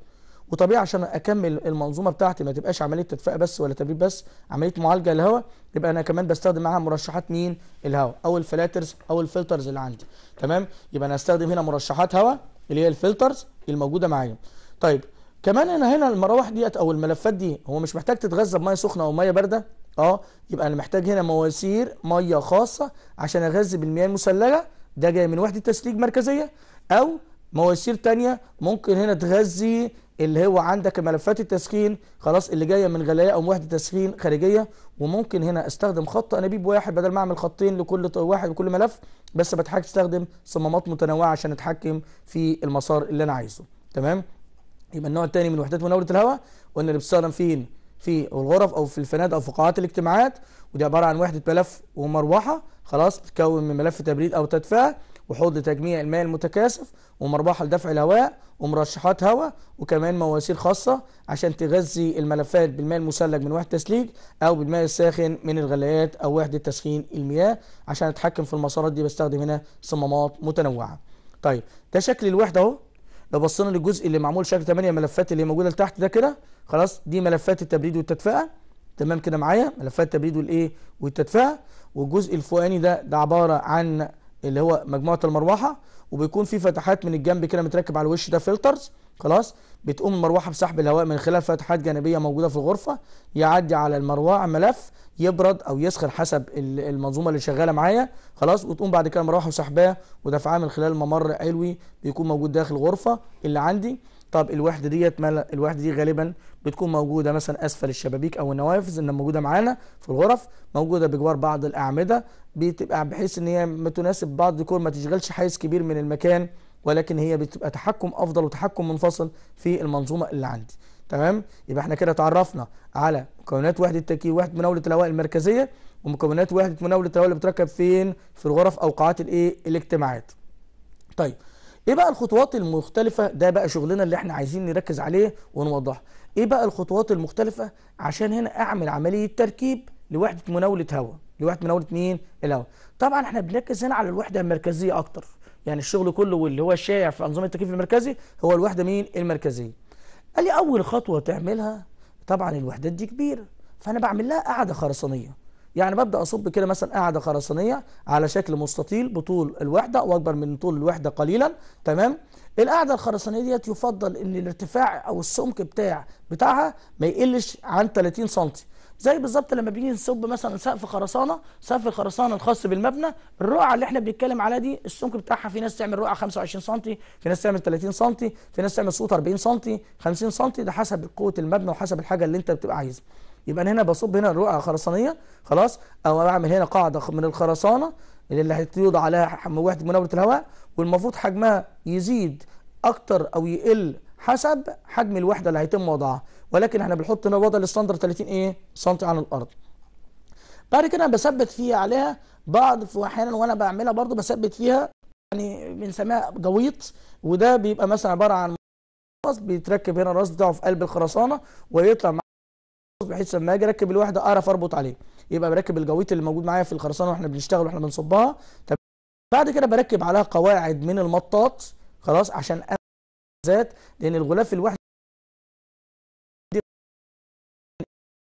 وطبيعي عشان اكمل المنظومه بتاعتي ما تبقاش عمليه تدفئه بس ولا تبريد بس عمليه معالجه للهواء يبقى انا كمان بستخدم معاها مرشحات مين الهواء او الفلاترز او الفلترز اللي عندي تمام يبقى انا هستخدم هنا مرشحات هواء اللي هي الفلترز الموجوده معايا طيب كمان انا هنا المراوح ديت او الملفات دي هو مش محتاج تتغذى بميه سخنه او ميه بارده اه يبقى انا محتاج هنا مواسير ميه خاصه عشان اغذي بالمياه المثلجه ده جاي من وحده تسليك مركزيه او مواسير تانية ممكن هنا تغذي اللي هو عندك ملفات التسخين خلاص اللي جايه من غلايه او وحده تسخين خارجيه وممكن هنا استخدم خط انابيب واحد بدل ما اعمل خطين لكل واحد لكل ملف بس بتحاول تستخدم صمامات متنوعه عشان اتحكم في المسار اللي انا عايزه تمام يبقى النوع الثاني من وحدات مناوره الهواء قلنا اللي بتستخدم فين في الغرف او في الفنادق او في قاعات الاجتماعات ودي عباره عن وحده ملف ومروحه خلاص بتتكون من ملف تبريد او تدفئه وحوض لتجميع الماء المتكاثف ومروحه لدفع الهواء ومرشحات هواء وكمان مواسير خاصه عشان تغذي الملفات بالماء المثلج من وحده تسليك او بالماء الساخن من الغلايات او وحده تسخين المياه عشان اتحكم في المسارات دي بستخدم هنا صمامات متنوعه. طيب ده شكل الوحده اهو لو بصينا للجزء اللي معمول شكل 8 ملفات اللي موجوده لتحت ده كده خلاص دي ملفات التبريد والتدفئه تمام كده معايا ملفات التبريد والايه والتدفئه والجزء الفوقاني ده ده عباره عن اللي هو مجموعه المروحه وبيكون في فتحات من الجنب كده متركب على الوش ده فلترز خلاص بتقوم المروحه بسحب الهواء من خلال فتحات جانبيه موجوده في الغرفه يعدي على المروحه ملف يبرد او يسخن حسب المنظومه اللي شغاله معايا خلاص وتقوم بعد كده المروحه وسحباها ودفعها من خلال ممر علوي بيكون موجود داخل الغرفه اللي عندي طب الوحده ديت الوحده دي غالبا بتكون موجوده مثلا اسفل الشبابيك او النوافذ اللي موجوده معانا في الغرف موجوده بجوار بعض الاعمده بتبقى بحيث ان هي تناسب بعض ديكور ما تشغلش حيز كبير من المكان ولكن هي بتبقى تحكم افضل وتحكم منفصل في المنظومه اللي عندي تمام يبقى احنا كده اتعرفنا على مكونات وحده تركيب وحده مناوله الهواء المركزيه ومكونات وحده مناوله الهواء اللي بتركب فين في الغرف او قاعات الايه الاجتماعات طيب ايه بقى الخطوات المختلفه ده بقى شغلنا اللي احنا عايزين نركز عليه ونوضحه ايه بقى الخطوات المختلفه عشان هنا اعمل عمليه تركيب لوحده مناوله هواء لوحده مناوله مين الهواء طبعا احنا بنركز هنا على الوحده المركزيه اكتر يعني الشغل كله واللي هو الشائع في انظمه التكييف المركزي هو الوحده مين المركزيه قال لي اول خطوه تعملها طبعا الوحدات دي كبيره فانا بعمل لها قاعده خرسانيه يعني ببدا اصب كده مثلا قاعده خرسانيه على شكل مستطيل بطول الوحده واكبر من طول الوحده قليلا تمام القاعده الخرسانيه ديت يفضل ان الارتفاع او السمك بتاع بتاعها ما يقلش عن 30 سم زي بالظبط لما بيجي نصب مثلا سقف خرسانه سقف الخرسانه الخاص بالمبنى الرقعه اللي احنا بنتكلم عليها دي السمك بتاعها في ناس تعمل رقعه 25 سم في ناس تعمل 30 سم في ناس تعمل صوت 40 سم 50 سم ده حسب قوه المبنى وحسب الحاجه اللي انت بتبقى عايزها يبقى انا هنا بصب هنا الرقعه خرسانيه خلاص او بعمل هنا قاعده من الخرسانه اللي هتوضع عليها وحده مناوره الهواء والمفروض حجمها يزيد اكتر او يقل حسب حجم الوحده اللي هيتم وضعها ولكن احنا بنحط هنا وضع الاستاندر 30 ايه سنتي عن الارض بعد كده انا بثبت فيه عليها بعض احيانا وانا بعملها برضو بثبت فيها يعني بنسميها جويط وده بيبقى مثلا عباره عن راس بيتركب هنا الراس بتاعه في قلب الخرسانه ويطلع معاه بحيث لما اجي اركب الوحده اعرف اربط عليه يبقى بركب الجويط اللي موجود معايا في الخرسانه واحنا بنشتغل واحنا بنصبها بعد كده بركب عليها قواعد من المطاط خلاص عشان ذات لأن الغلاف الوحدي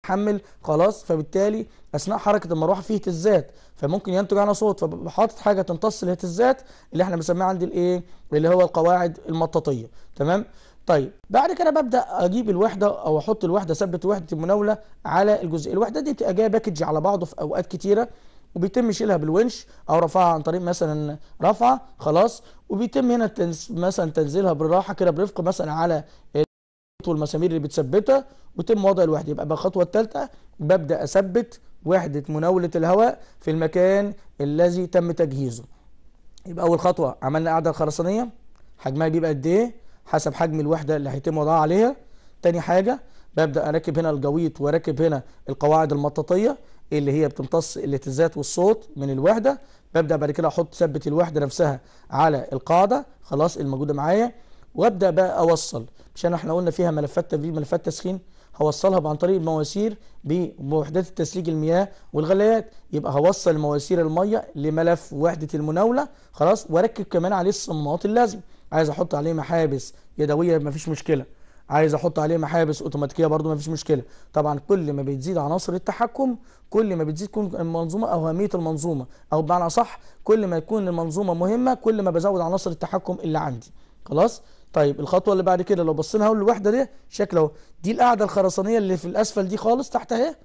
حمل خلاص فبالتالي اثناء حركه المروحه فيه اهتزازات فممكن ينتج عنها صوت فحاطط حاجه تمتص الاهتزازات اللي احنا بنسميها عند الايه اللي هو القواعد المطاطيه تمام طيب بعد كده ببدا اجيب الوحده او احط الوحده ثبت وحده المناوله على الجزء الوحده دي بتبقى جايه باكج على بعضه في اوقات كتيره وبيتم شيلها بالونش او رفعها عن طريق مثلا رفعه خلاص وبيتم هنا تنز... مثلا تنزيلها بالراحه كده برفق مثلا على والمسامير اللي بتثبتها وتم وضع الوحده يبقى الخطوه الثالثه ببدا اثبت وحده مناوله الهواء في المكان الذي تم تجهيزه يبقى اول خطوه عملنا قاعده خرسانيه حجمها بيبقى قد ايه حسب حجم الوحده اللي هيتم وضعها عليها تاني حاجه ببدا اركب هنا الجويط واركب هنا القواعد المطاطيه اللي هي بتمتص الاهتزازات والصوت من الوحده ببدا بعد كده احط ثبت الوحده نفسها على القاعده خلاص الموجوده معايا وابدا بقى اوصل عشان احنا قلنا فيها ملفات تبريد ملفات تسخين هوصلها عن طريق المواسير بوحدات التسليج المياه والغليات يبقى هوصل مواسير الميه لملف وحده المناوله خلاص واركب كمان عليه الصمامات اللازمه عايز احط عليه محابس يدويه مفيش مشكله عايز احط عليه محابس اوتوماتيكيه برده مفيش مشكله طبعا كل ما بتزيد عناصر التحكم كل ما بتزيد تكون المنظومه او اهميه المنظومه او بمعنى صح كل ما تكون المنظومه مهمه كل ما بزود عناصر التحكم اللي عندي خلاص طيب الخطوه اللي بعد كده لو بصينا اهو الوحده دي شكلها اهو دي القاعده الخرسانيه اللي في الاسفل دي خالص تحت اهي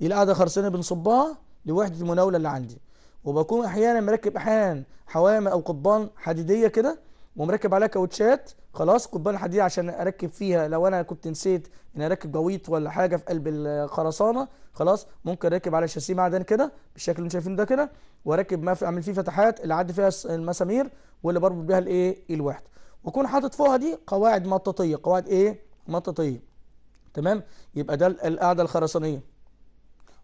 دي القاعده الخرسانيه بنصبها لوحده المناوله اللي عندي وبكون احيانا مركب احيانا حوامه او قضبان حديديه كده ومركب عليها كاوتشات خلاص قضبان حديد عشان اركب فيها لو انا كنت نسيت ان اركب جويط ولا حاجه في قلب الخرسانه خلاص ممكن اركب على شاسيه معدن كده بالشكل اللي انتم شايفينه ده كده واركب ما في اعمل فيه فتحات اللي عدي فيها المسامير واللي بربط بيها الايه الوحده واكون حاطط فوقها دي قواعد مطاطيه قواعد ايه مطاطيه تمام يبقى ده القاعده الخرسانيه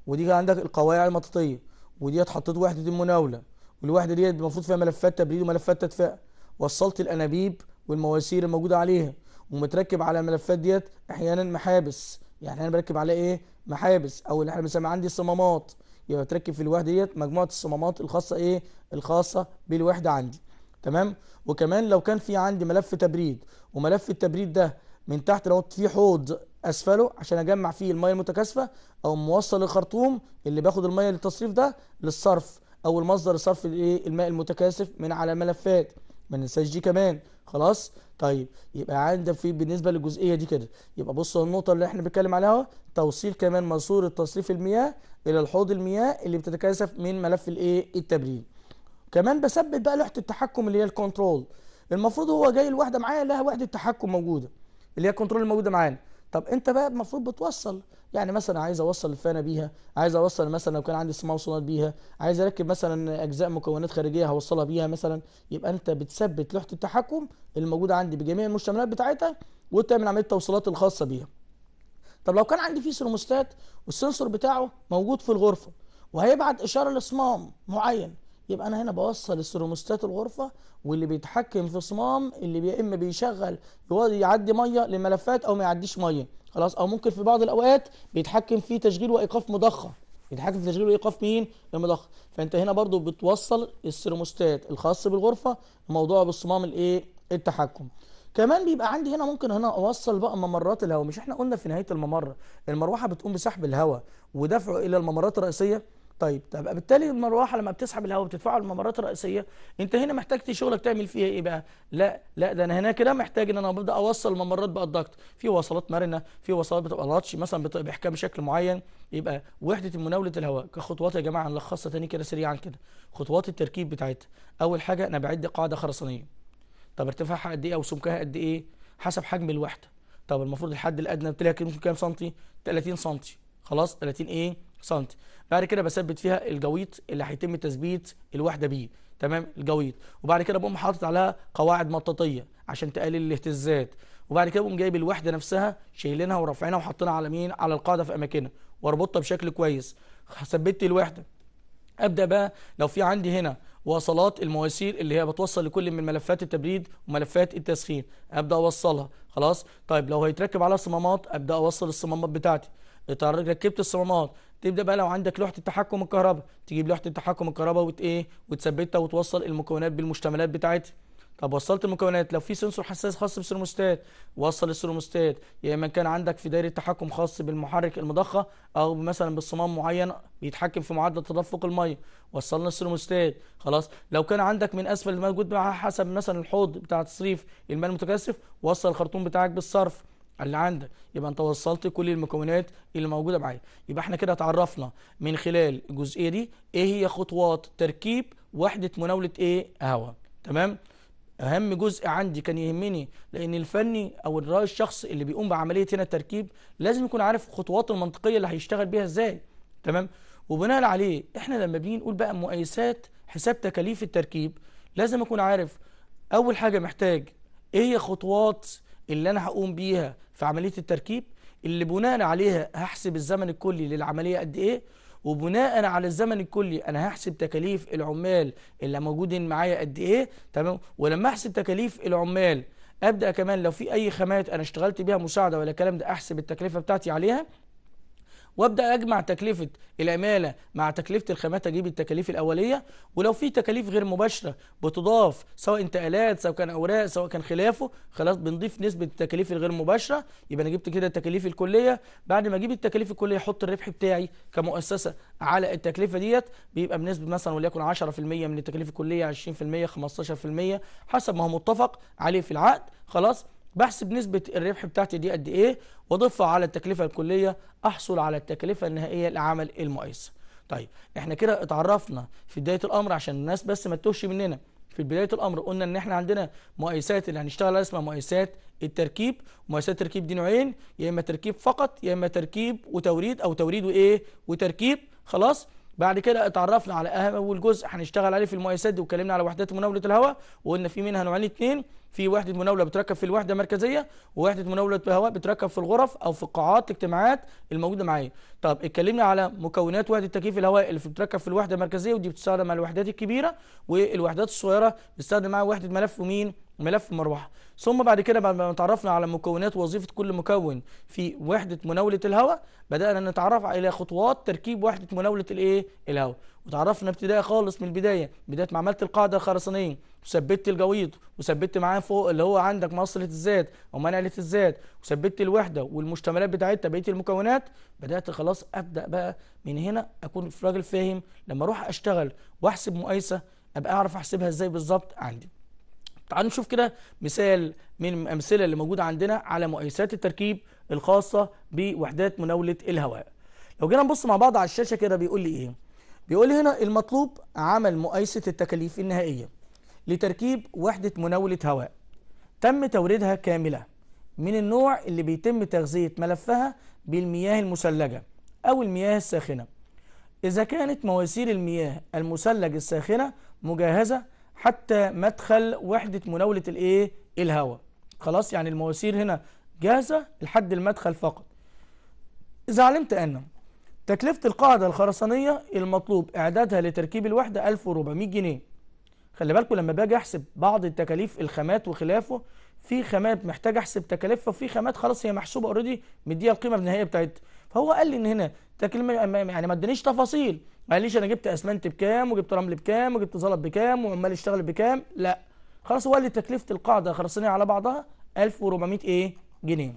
ودي عندك القواعد المطاطيه ودي اتحطت وحده المناوله والوحده دي المفروض فيها ملفات تبريد وملفات تدفئه وصلت الانابيب والمواسير الموجوده عليها ومتركب على الملفات ديت احيانا محابس يعني انا بركب على ايه محابس او اللي احنا بنسميه عندي صمامات يبقى بتركب في الوحده ديت مجموعه الصمامات الخاصه ايه الخاصه بالوحده عندي تمام وكمان لو كان في عندي ملف تبريد وملف التبريد ده من تحت لو في حوض اسفله عشان اجمع فيه الميه المتكاثفه او موصل الخرطوم اللي باخد الميه للتصريف ده للصرف او المصدر الصرف الايه الماء المتكاثف من على ملفات ما ننساش دي كمان خلاص طيب يبقى عندك في بالنسبه للجزئيه دي كده يبقى بصوا النقطه اللي احنا بنتكلم عليها توصيل كمان ماسوره تصريف المياه الى الحوض المياه اللي بتتكاثف من ملف الايه التبريد كمان بثبت بقى لوحه التحكم اللي هي الكنترول المفروض هو جاي الوحده معايا لها وحده تحكم موجوده اللي هي الكنترول الموجوده معانا طب انت بقى المفروض بتوصل يعني مثلا عايز اوصل الفانه بيها عايز اوصل مثلا لو كان عندي صمام وصولات بيها عايز اركب مثلا اجزاء مكونات خارجيه هوصلها بيها مثلا يبقى انت بتثبت لوحه التحكم الموجوده عندي بجميع المشتملات بتاعتها وتعمل عمليه التوصيلات الخاصه بيها طب لو كان عندي فيه سيرموستات والسنسور بتاعه موجود في الغرفه وهيبعت اشاره لصمام معين يبقى انا هنا بوصل الثرموستات الغرفه واللي بيتحكم في صمام اللي يا اما بيشغل يعدي ميه لملفات او ما يعديش ميه خلاص او ممكن في بعض الاوقات بيتحكم في تشغيل وايقاف مضخه بيتحكم في تشغيل وايقاف مين المضخه فانت هنا برضو بتوصل الثرموستات الخاص بالغرفه موضوع بالصمام الايه التحكم كمان بيبقى عندي هنا ممكن هنا اوصل بقى ممرات الهواء مش احنا قلنا في نهايه الممر المروحه بتقوم بسحب الهواء ودفعه الى الممرات الرئيسيه طيب طب بالتالي المروحه لما بتسحب الهواء بتدفعه للممرات الرئيسيه انت هنا محتاج شغلك تعمل فيها ايه بقى لا لا ده انا هنا كده محتاج ان انا ببدا اوصل الممرات بقى الضغط في وصلات مرنه في وصلات بتبقى لاتش مثلا بتبقى باحكام شكل معين يبقى وحده مناوله الهواء كخطوات يا جماعه هنلخصها تاني كده سريعا كده خطوات التركيب بتاعتها اول حاجه انا بعد قاعده خرسانيه طب ارتفاعها قد ايه او سمكها قد ايه حسب حجم الوحده طب المفروض الحد الادنى بتلاقي كام سنتي 30 سنتي خلاص 30 ايه سم بعد كده بثبت فيها الجويط اللي هيتم تثبيت الوحده بيه تمام الجويط وبعد كده بقوم حاطط عليها قواعد مطاطيه عشان تقلل الاهتزازات وبعد كده بقوم جايب الوحده نفسها شايلينها ورافعينها وحاطينها على مين على القاعده في اماكنها واربطها بشكل كويس ثبتت الوحده ابدا بقى لو في عندي هنا وصلات المواسير اللي هي بتوصل لكل من ملفات التبريد وملفات التسخين ابدا اوصلها خلاص طيب لو هيتركب على صمامات ابدا اوصل الصمامات بتاعتي اطار ركبت الصمامات تبدا بقى لو عندك لوحه التحكم الكهرباء تجيب لوحه التحكم الكهرباء وت ايه وتثبتها وتوصل المكونات بالمشتملات بتاعتها طب وصلت المكونات لو في سنسور حساس خاص بالثرموستات وصل الثرموستات يا اما كان عندك في دايره تحكم خاص بالمحرك المضخه او مثلا بالصمام معين بيتحكم في معدل تدفق الميه وصلنا الثرموستات خلاص لو كان عندك من اسفل الموجود حسب مثلا الحوض بتاع تصريف الماء المتكثف وصل الخرطوم بتاعك بالصرف اللي عندك يبقى انت وصلت كل المكونات اللي موجوده معايا يبقى احنا كده اتعرفنا من خلال الجزئيه دي ايه هي خطوات تركيب وحده مناوله ايه هواء تمام اهم جزء عندي كان يهمني لان الفني او الراي الشخص اللي بيقوم بعمليه هنا التركيب لازم يكون عارف الخطوات المنطقيه اللي هيشتغل بيها ازاي تمام وبناء عليه احنا لما بنيجي نقول بقى مؤيسات حساب تكاليف التركيب لازم اكون عارف اول حاجه محتاج ايه هي خطوات اللي انا هقوم بيها في عمليه التركيب اللي بناء عليها هحسب الزمن الكلي للعمليه قد ايه وبناء على الزمن الكلي انا هحسب تكاليف العمال اللي موجودين معايا قد ايه تمام ولما احسب تكاليف العمال ابدا كمان لو في اي خامات انا اشتغلت بيها مساعده ولا الكلام ده احسب التكلفه بتاعتي عليها وابدا اجمع تكلفه العماله مع تكلفه الخامات اجيب التكاليف الاوليه ولو في تكاليف غير مباشره بتضاف سواء انتقالات سواء كان اوراق سواء كان خلافه خلاص بنضيف نسبه التكاليف الغير مباشره يبقى انا جبت كده التكاليف الكليه بعد ما اجيب التكاليف الكليه احط الربح بتاعي كمؤسسه على التكلفه ديت بيبقى بنسبه مثلا وليكن 10% من التكاليف الكليه 20% 15% حسب ما هو متفق عليه في العقد خلاص بحسب نسبة الربح بتاعتي دي قد ايه واضيفها على التكلفة الكلية احصل على التكلفة النهائية لعمل المؤيسة طيب احنا كده اتعرفنا في بداية الامر عشان الناس بس ما تتوهش مننا في بداية الامر قلنا ان احنا عندنا مؤيسات اللي هنشتغل عليها اسمها مؤيسات التركيب مؤيسات التركيب دي نوعين يا اما تركيب فقط يا اما تركيب وتوريد او توريد وايه وتركيب خلاص بعد كده اتعرفنا على اول جزء هنشتغل عليه في المؤسسات دي واتكلمنا على وحدات مناوله الهواء وقلنا في منها نوعين اثنين في وحده مناوله بتركب في الوحده المركزيه ووحده مناوله الهواء بتركب في الغرف او في قاعات الاجتماعات الموجوده معايا طب اتكلمنا على مكونات وحده تكييف الهواء اللي بتركب في الوحده المركزيه ودي بتستخدم مع الوحدات الكبيره والوحدات الصغيره بتستخدم معاها وحده ملف ومين ملف مروحة ثم بعد كده بعد ما تعرفنا على مكونات وظيفه كل مكون في وحده مناوله الهواء بدانا نتعرف على خطوات تركيب وحده مناوله الايه الهواء وتعرفنا ابتداء خالص من البدايه بدايه ما عملت القاعده الخرسانيه وثبتت الجويض وثبتت معاه فوق اللي هو عندك مصله الزاد او منعله الزاد وثبتت الوحده والمشتملات بتاعتها بقيه المكونات بدات خلاص ابدا بقى من هنا اكون راجل فاهم لما اروح اشتغل واحسب مقايسه ابقى اعرف احسبها ازاي بالظبط عندي تعالوا نشوف كده مثال من الامثله اللي موجوده عندنا على مؤسسات التركيب الخاصه بوحدات مناوله الهواء لو جينا نبص مع بعض على الشاشه كده بيقول لي ايه بيقول لي هنا المطلوب عمل مؤسسة التكاليف النهائيه لتركيب وحده مناوله هواء تم توريدها كامله من النوع اللي بيتم تغذيه ملفها بالمياه المثلجه او المياه الساخنه اذا كانت مواسير المياه المثلج الساخنه مجهزه حتى مدخل وحدة مناولة الايه الهواء خلاص يعني المواسير هنا جاهزة لحد المدخل فقط إذا علمت أن تكلفة القاعدة الخرسانية المطلوب إعدادها لتركيب الوحدة 1400 جنيه خلي بالكم لما باجي أحسب بعض التكاليف الخامات وخلافه في خامات محتاج أحسب تكاليفها وفي خامات خلاص هي محسوبة أوريدي مديها القيمة النهائية بتاعتها فهو قال لي ان هنا تكلمه يعني ما ادانيش تفاصيل ما قاليش انا جبت اسمنت بكام وجبت رمل بكام وجبت زلط بكام وعمال اشتغل بكام لا خلاص هو قال لي تكلفه القاعده خرسانيه على بعضها 1400 ايه جنيه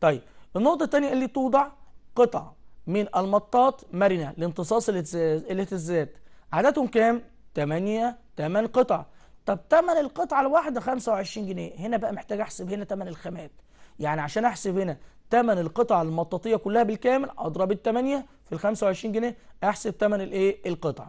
طيب النقطه الثانيه اللي توضع قطع من المطاط مرنه لامتصاص الاهتزازات عددهم كام 8 8 قطع طب ثمن القطعه الواحده 25 جنيه هنا بقى محتاج احسب هنا ثمن الخامات يعني عشان احسب هنا ثمن القطع المطاطيه كلها بالكامل اضرب الثمانيه في ال 25 جنيه احسب ثمن الايه القطع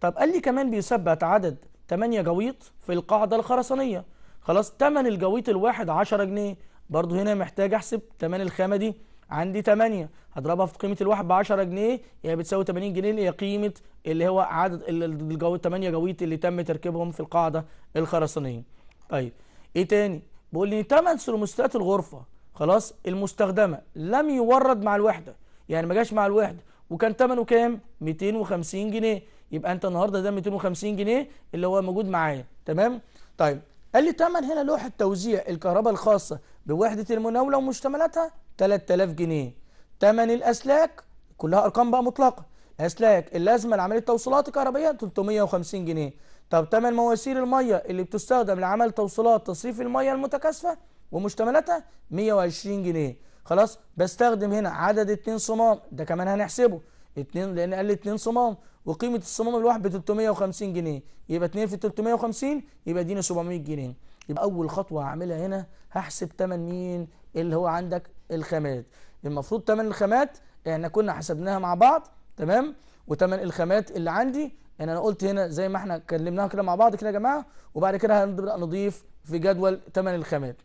طب قال لي كمان بيثبت عدد تمانية جويط في القاعده الخرسانيه خلاص ثمن الجويط الواحد 10 جنيه برضه هنا محتاج احسب ثمن الخامه دي عندي تمانية هضربها في قيمه الواحد ب 10 جنيه هي يعني بتساوي 80 جنيه اللي هي قيمه اللي هو عدد الجويط تمانية جويط اللي تم تركيبهم في القاعده الخرسانيه طيب ايه تاني بيقول لي ثمن سرمستات الغرفه خلاص المستخدمه لم يورد مع الوحده يعني ما جاش مع الوحده وكان ثمنه كام 250 جنيه يبقى انت النهارده ده 250 جنيه اللي هو موجود معايا تمام طيب قال لي ثمن هنا لوحه توزيع الكهرباء الخاصه بوحده المناوله ومشتملاتها 3000 جنيه ثمن الاسلاك كلها ارقام بقى مطلقه اسلاك اللازمه لعمليه توصيلات الكهربائيه 350 جنيه طب ثمن مواسير الميه اللي بتستخدم لعمل توصيلات تصريف الميه المتكاثفه ومشتملاتها 120 جنيه خلاص بستخدم هنا عدد 2 صمام ده كمان هنحسبه 2 لان قال لي 2 صمام وقيمه الصمام الواحد ب 350 جنيه يبقى 2 في 350 يبقى اديني 700 جنيه يبقى اول خطوه هعملها هنا هحسب ثمن مين اللي هو عندك الخامات المفروض ثمن الخامات احنا كنا حسبناها مع بعض تمام وثمن الخامات اللي عندي يعني انا قلت هنا زي ما احنا اتكلمناها كده مع بعض كده يا جماعه وبعد كده هنبدا نضيف في جدول ثمن الخامات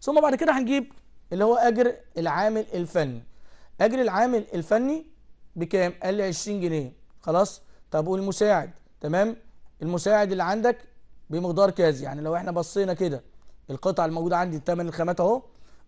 ثم بعد كده هنجيب اللي هو اجر العامل الفني اجر العامل الفني بكام قال لي 20 جنيه خلاص طب والمساعد تمام المساعد اللي عندك بمقدار كذا يعني لو احنا بصينا كده القطع الموجوده عندي ثمن الخامات اهو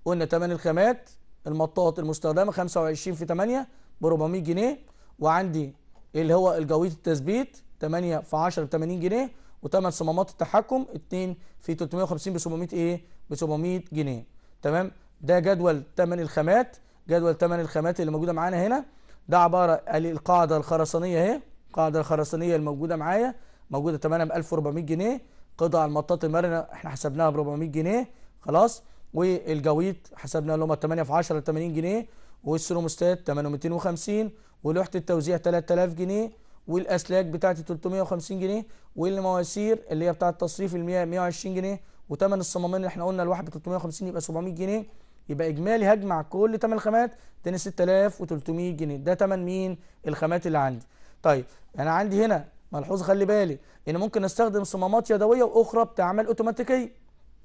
قلنا ثمن الخامات المطاط المستخدمه 25 في 8 ب 400 جنيه وعندي اللي هو الجويط التثبيت 8 في 10 ب 80 جنيه وثمن صمامات التحكم 2 في 350 ب 700 ايه ب 700 جنيه تمام ده جدول ثمن الخامات جدول ثمن الخامات اللي موجوده معانا هنا ده عباره القاعده الخرسانيه اهي القاعده الخرسانيه الموجوده معايا موجوده ثمنها ب 1400 جنيه قطع المطاط المرنه احنا حسبناها ب 400 جنيه خلاص والجويت حسبنا اللي هم 8 في 10 80 جنيه والسيروموستات 8250 ولوحه التوزيع 3000 جنيه والاسلاك بتاعتي 350 جنيه والمواسير اللي هي بتاعت تصريف المياه 120 جنيه وثمن الصمامين اللي احنا قلنا الواحده 350 يبقى 700 جنيه يبقى اجمالي هجمع كل ثمن الخامات تاني 6300 جنيه ده ثمن مين الخامات اللي عندي طيب انا يعني عندي هنا ملحوظ خلي بالي ان ممكن استخدم صمامات يدويه واخرى بتعمل اوتوماتيكيه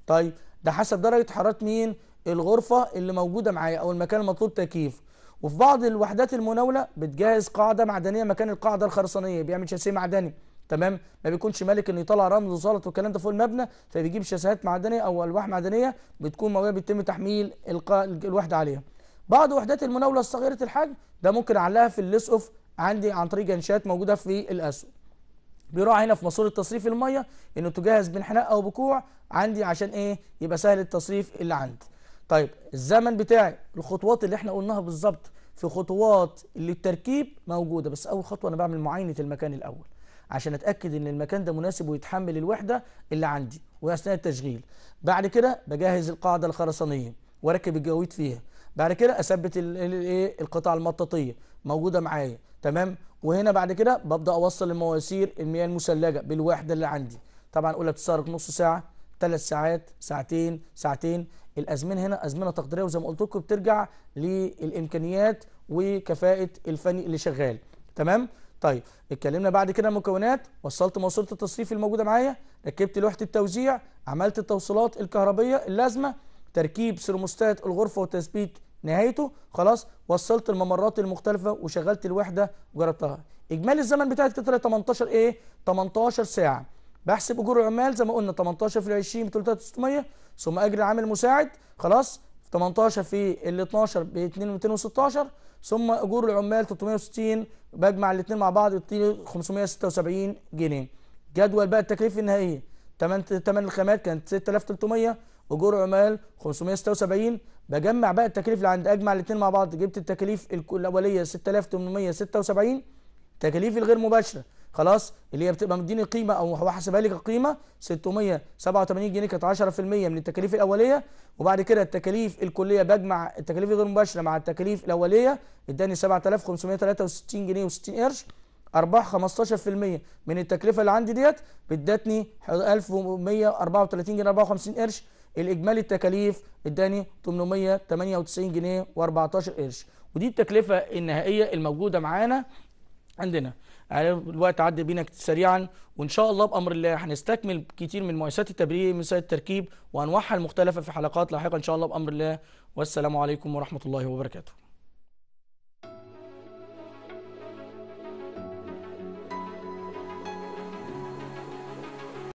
طيب ده حسب درجه حراره مين الغرفه اللي موجوده معايا او المكان المطلوب تكييفه وفي بعض الوحدات المناوله بتجهز قاعده معدنيه مكان القاعده الخرسانيه بيعمل شاسيه معدني تمام ما بيكونش مالك انه يطلع رمل وزلط والكلام ده فوق المبنى فبيجيب شاسات معدنيه او الواح معدنيه بتكون موجوده بيتم تحميل القاء الوحده عليها بعض وحدات المناوله الصغيره الحجم ده ممكن اعلقها في الليس اوف عندي عن طريق انشات موجوده في الاسهم بيراعي هنا في ماسوره تصريف الميه انه تجهز بانحناء او بكوع عندي عشان ايه يبقى سهل التصريف اللي عندي طيب الزمن بتاعي الخطوات اللي احنا قلناها بالظبط في خطوات للتركيب موجوده بس اول خطوه انا بعمل معاينه المكان الاول عشان اتاكد ان المكان ده مناسب ويتحمل الوحده اللي عندي واثناء التشغيل بعد كده بجهز القاعده الخرسانيه واركب الجاويد فيها بعد كده اثبت الايه القطع المطاطيه موجوده معايا تمام وهنا بعد كده ببدا اوصل المواسير المياه المثلجه بالوحده اللي عندي طبعا اقول لك تستغرق نص ساعه ثلاث ساعات ساعتين ساعتين الازمنه هنا ازمنه تقديريه وزي ما قلت لكم بترجع للامكانيات وكفاءه الفني اللي شغال تمام طيب اتكلمنا بعد كده مكونات وصلت موصله التصريف الموجوده معايا ركبت لوحه التوزيع عملت التوصيلات الكهربيه اللازمه تركيب سيرموستات الغرفه وتثبيت نهايته خلاص وصلت الممرات المختلفه وشغلت الوحده وجربتها اجمالي الزمن بتاعت كده 18 ايه 18 ساعه بحسب اجور العمال زي ما قلنا 18 في 20 ب 3600 ثم اجر العامل المساعد خلاص 18 في ال 12 ب 2216 ثم اجور العمال 360 بجمع الاثنين مع بعض يديني 576 جنيه جدول بقى التكاليف النهائيه 8 8 الخامات كانت 6300 اجور عمال 576 بجمع بقى التكاليف اللي عند اجمع الاثنين مع بعض جبت التكاليف الاوليه 6876 تكاليف الغير مباشره خلاص اللي هي بتبقى مديني قيمه او هو حسبها لك كقيمه 687 جنيه كانت 10% من التكاليف الاوليه وبعد كده التكاليف الكليه بجمع التكاليف غير مباشره مع التكاليف الاوليه اداني 7563 جنيه و60 قرش ارباح 15% من التكلفه اللي عندي ديت بتدتني 1134 جنيه 54 قرش الاجمالي التكاليف اداني 898 جنيه و14 قرش ودي التكلفه النهائيه الموجوده معانا عندنا الوقت عدى بينا سريعا وان شاء الله بامر الله هنستكمل كتير من مؤسسات التبريد مؤسسات التركيب وانواعها المختلفه في حلقات لاحقه ان شاء الله بامر الله والسلام عليكم ورحمه الله وبركاته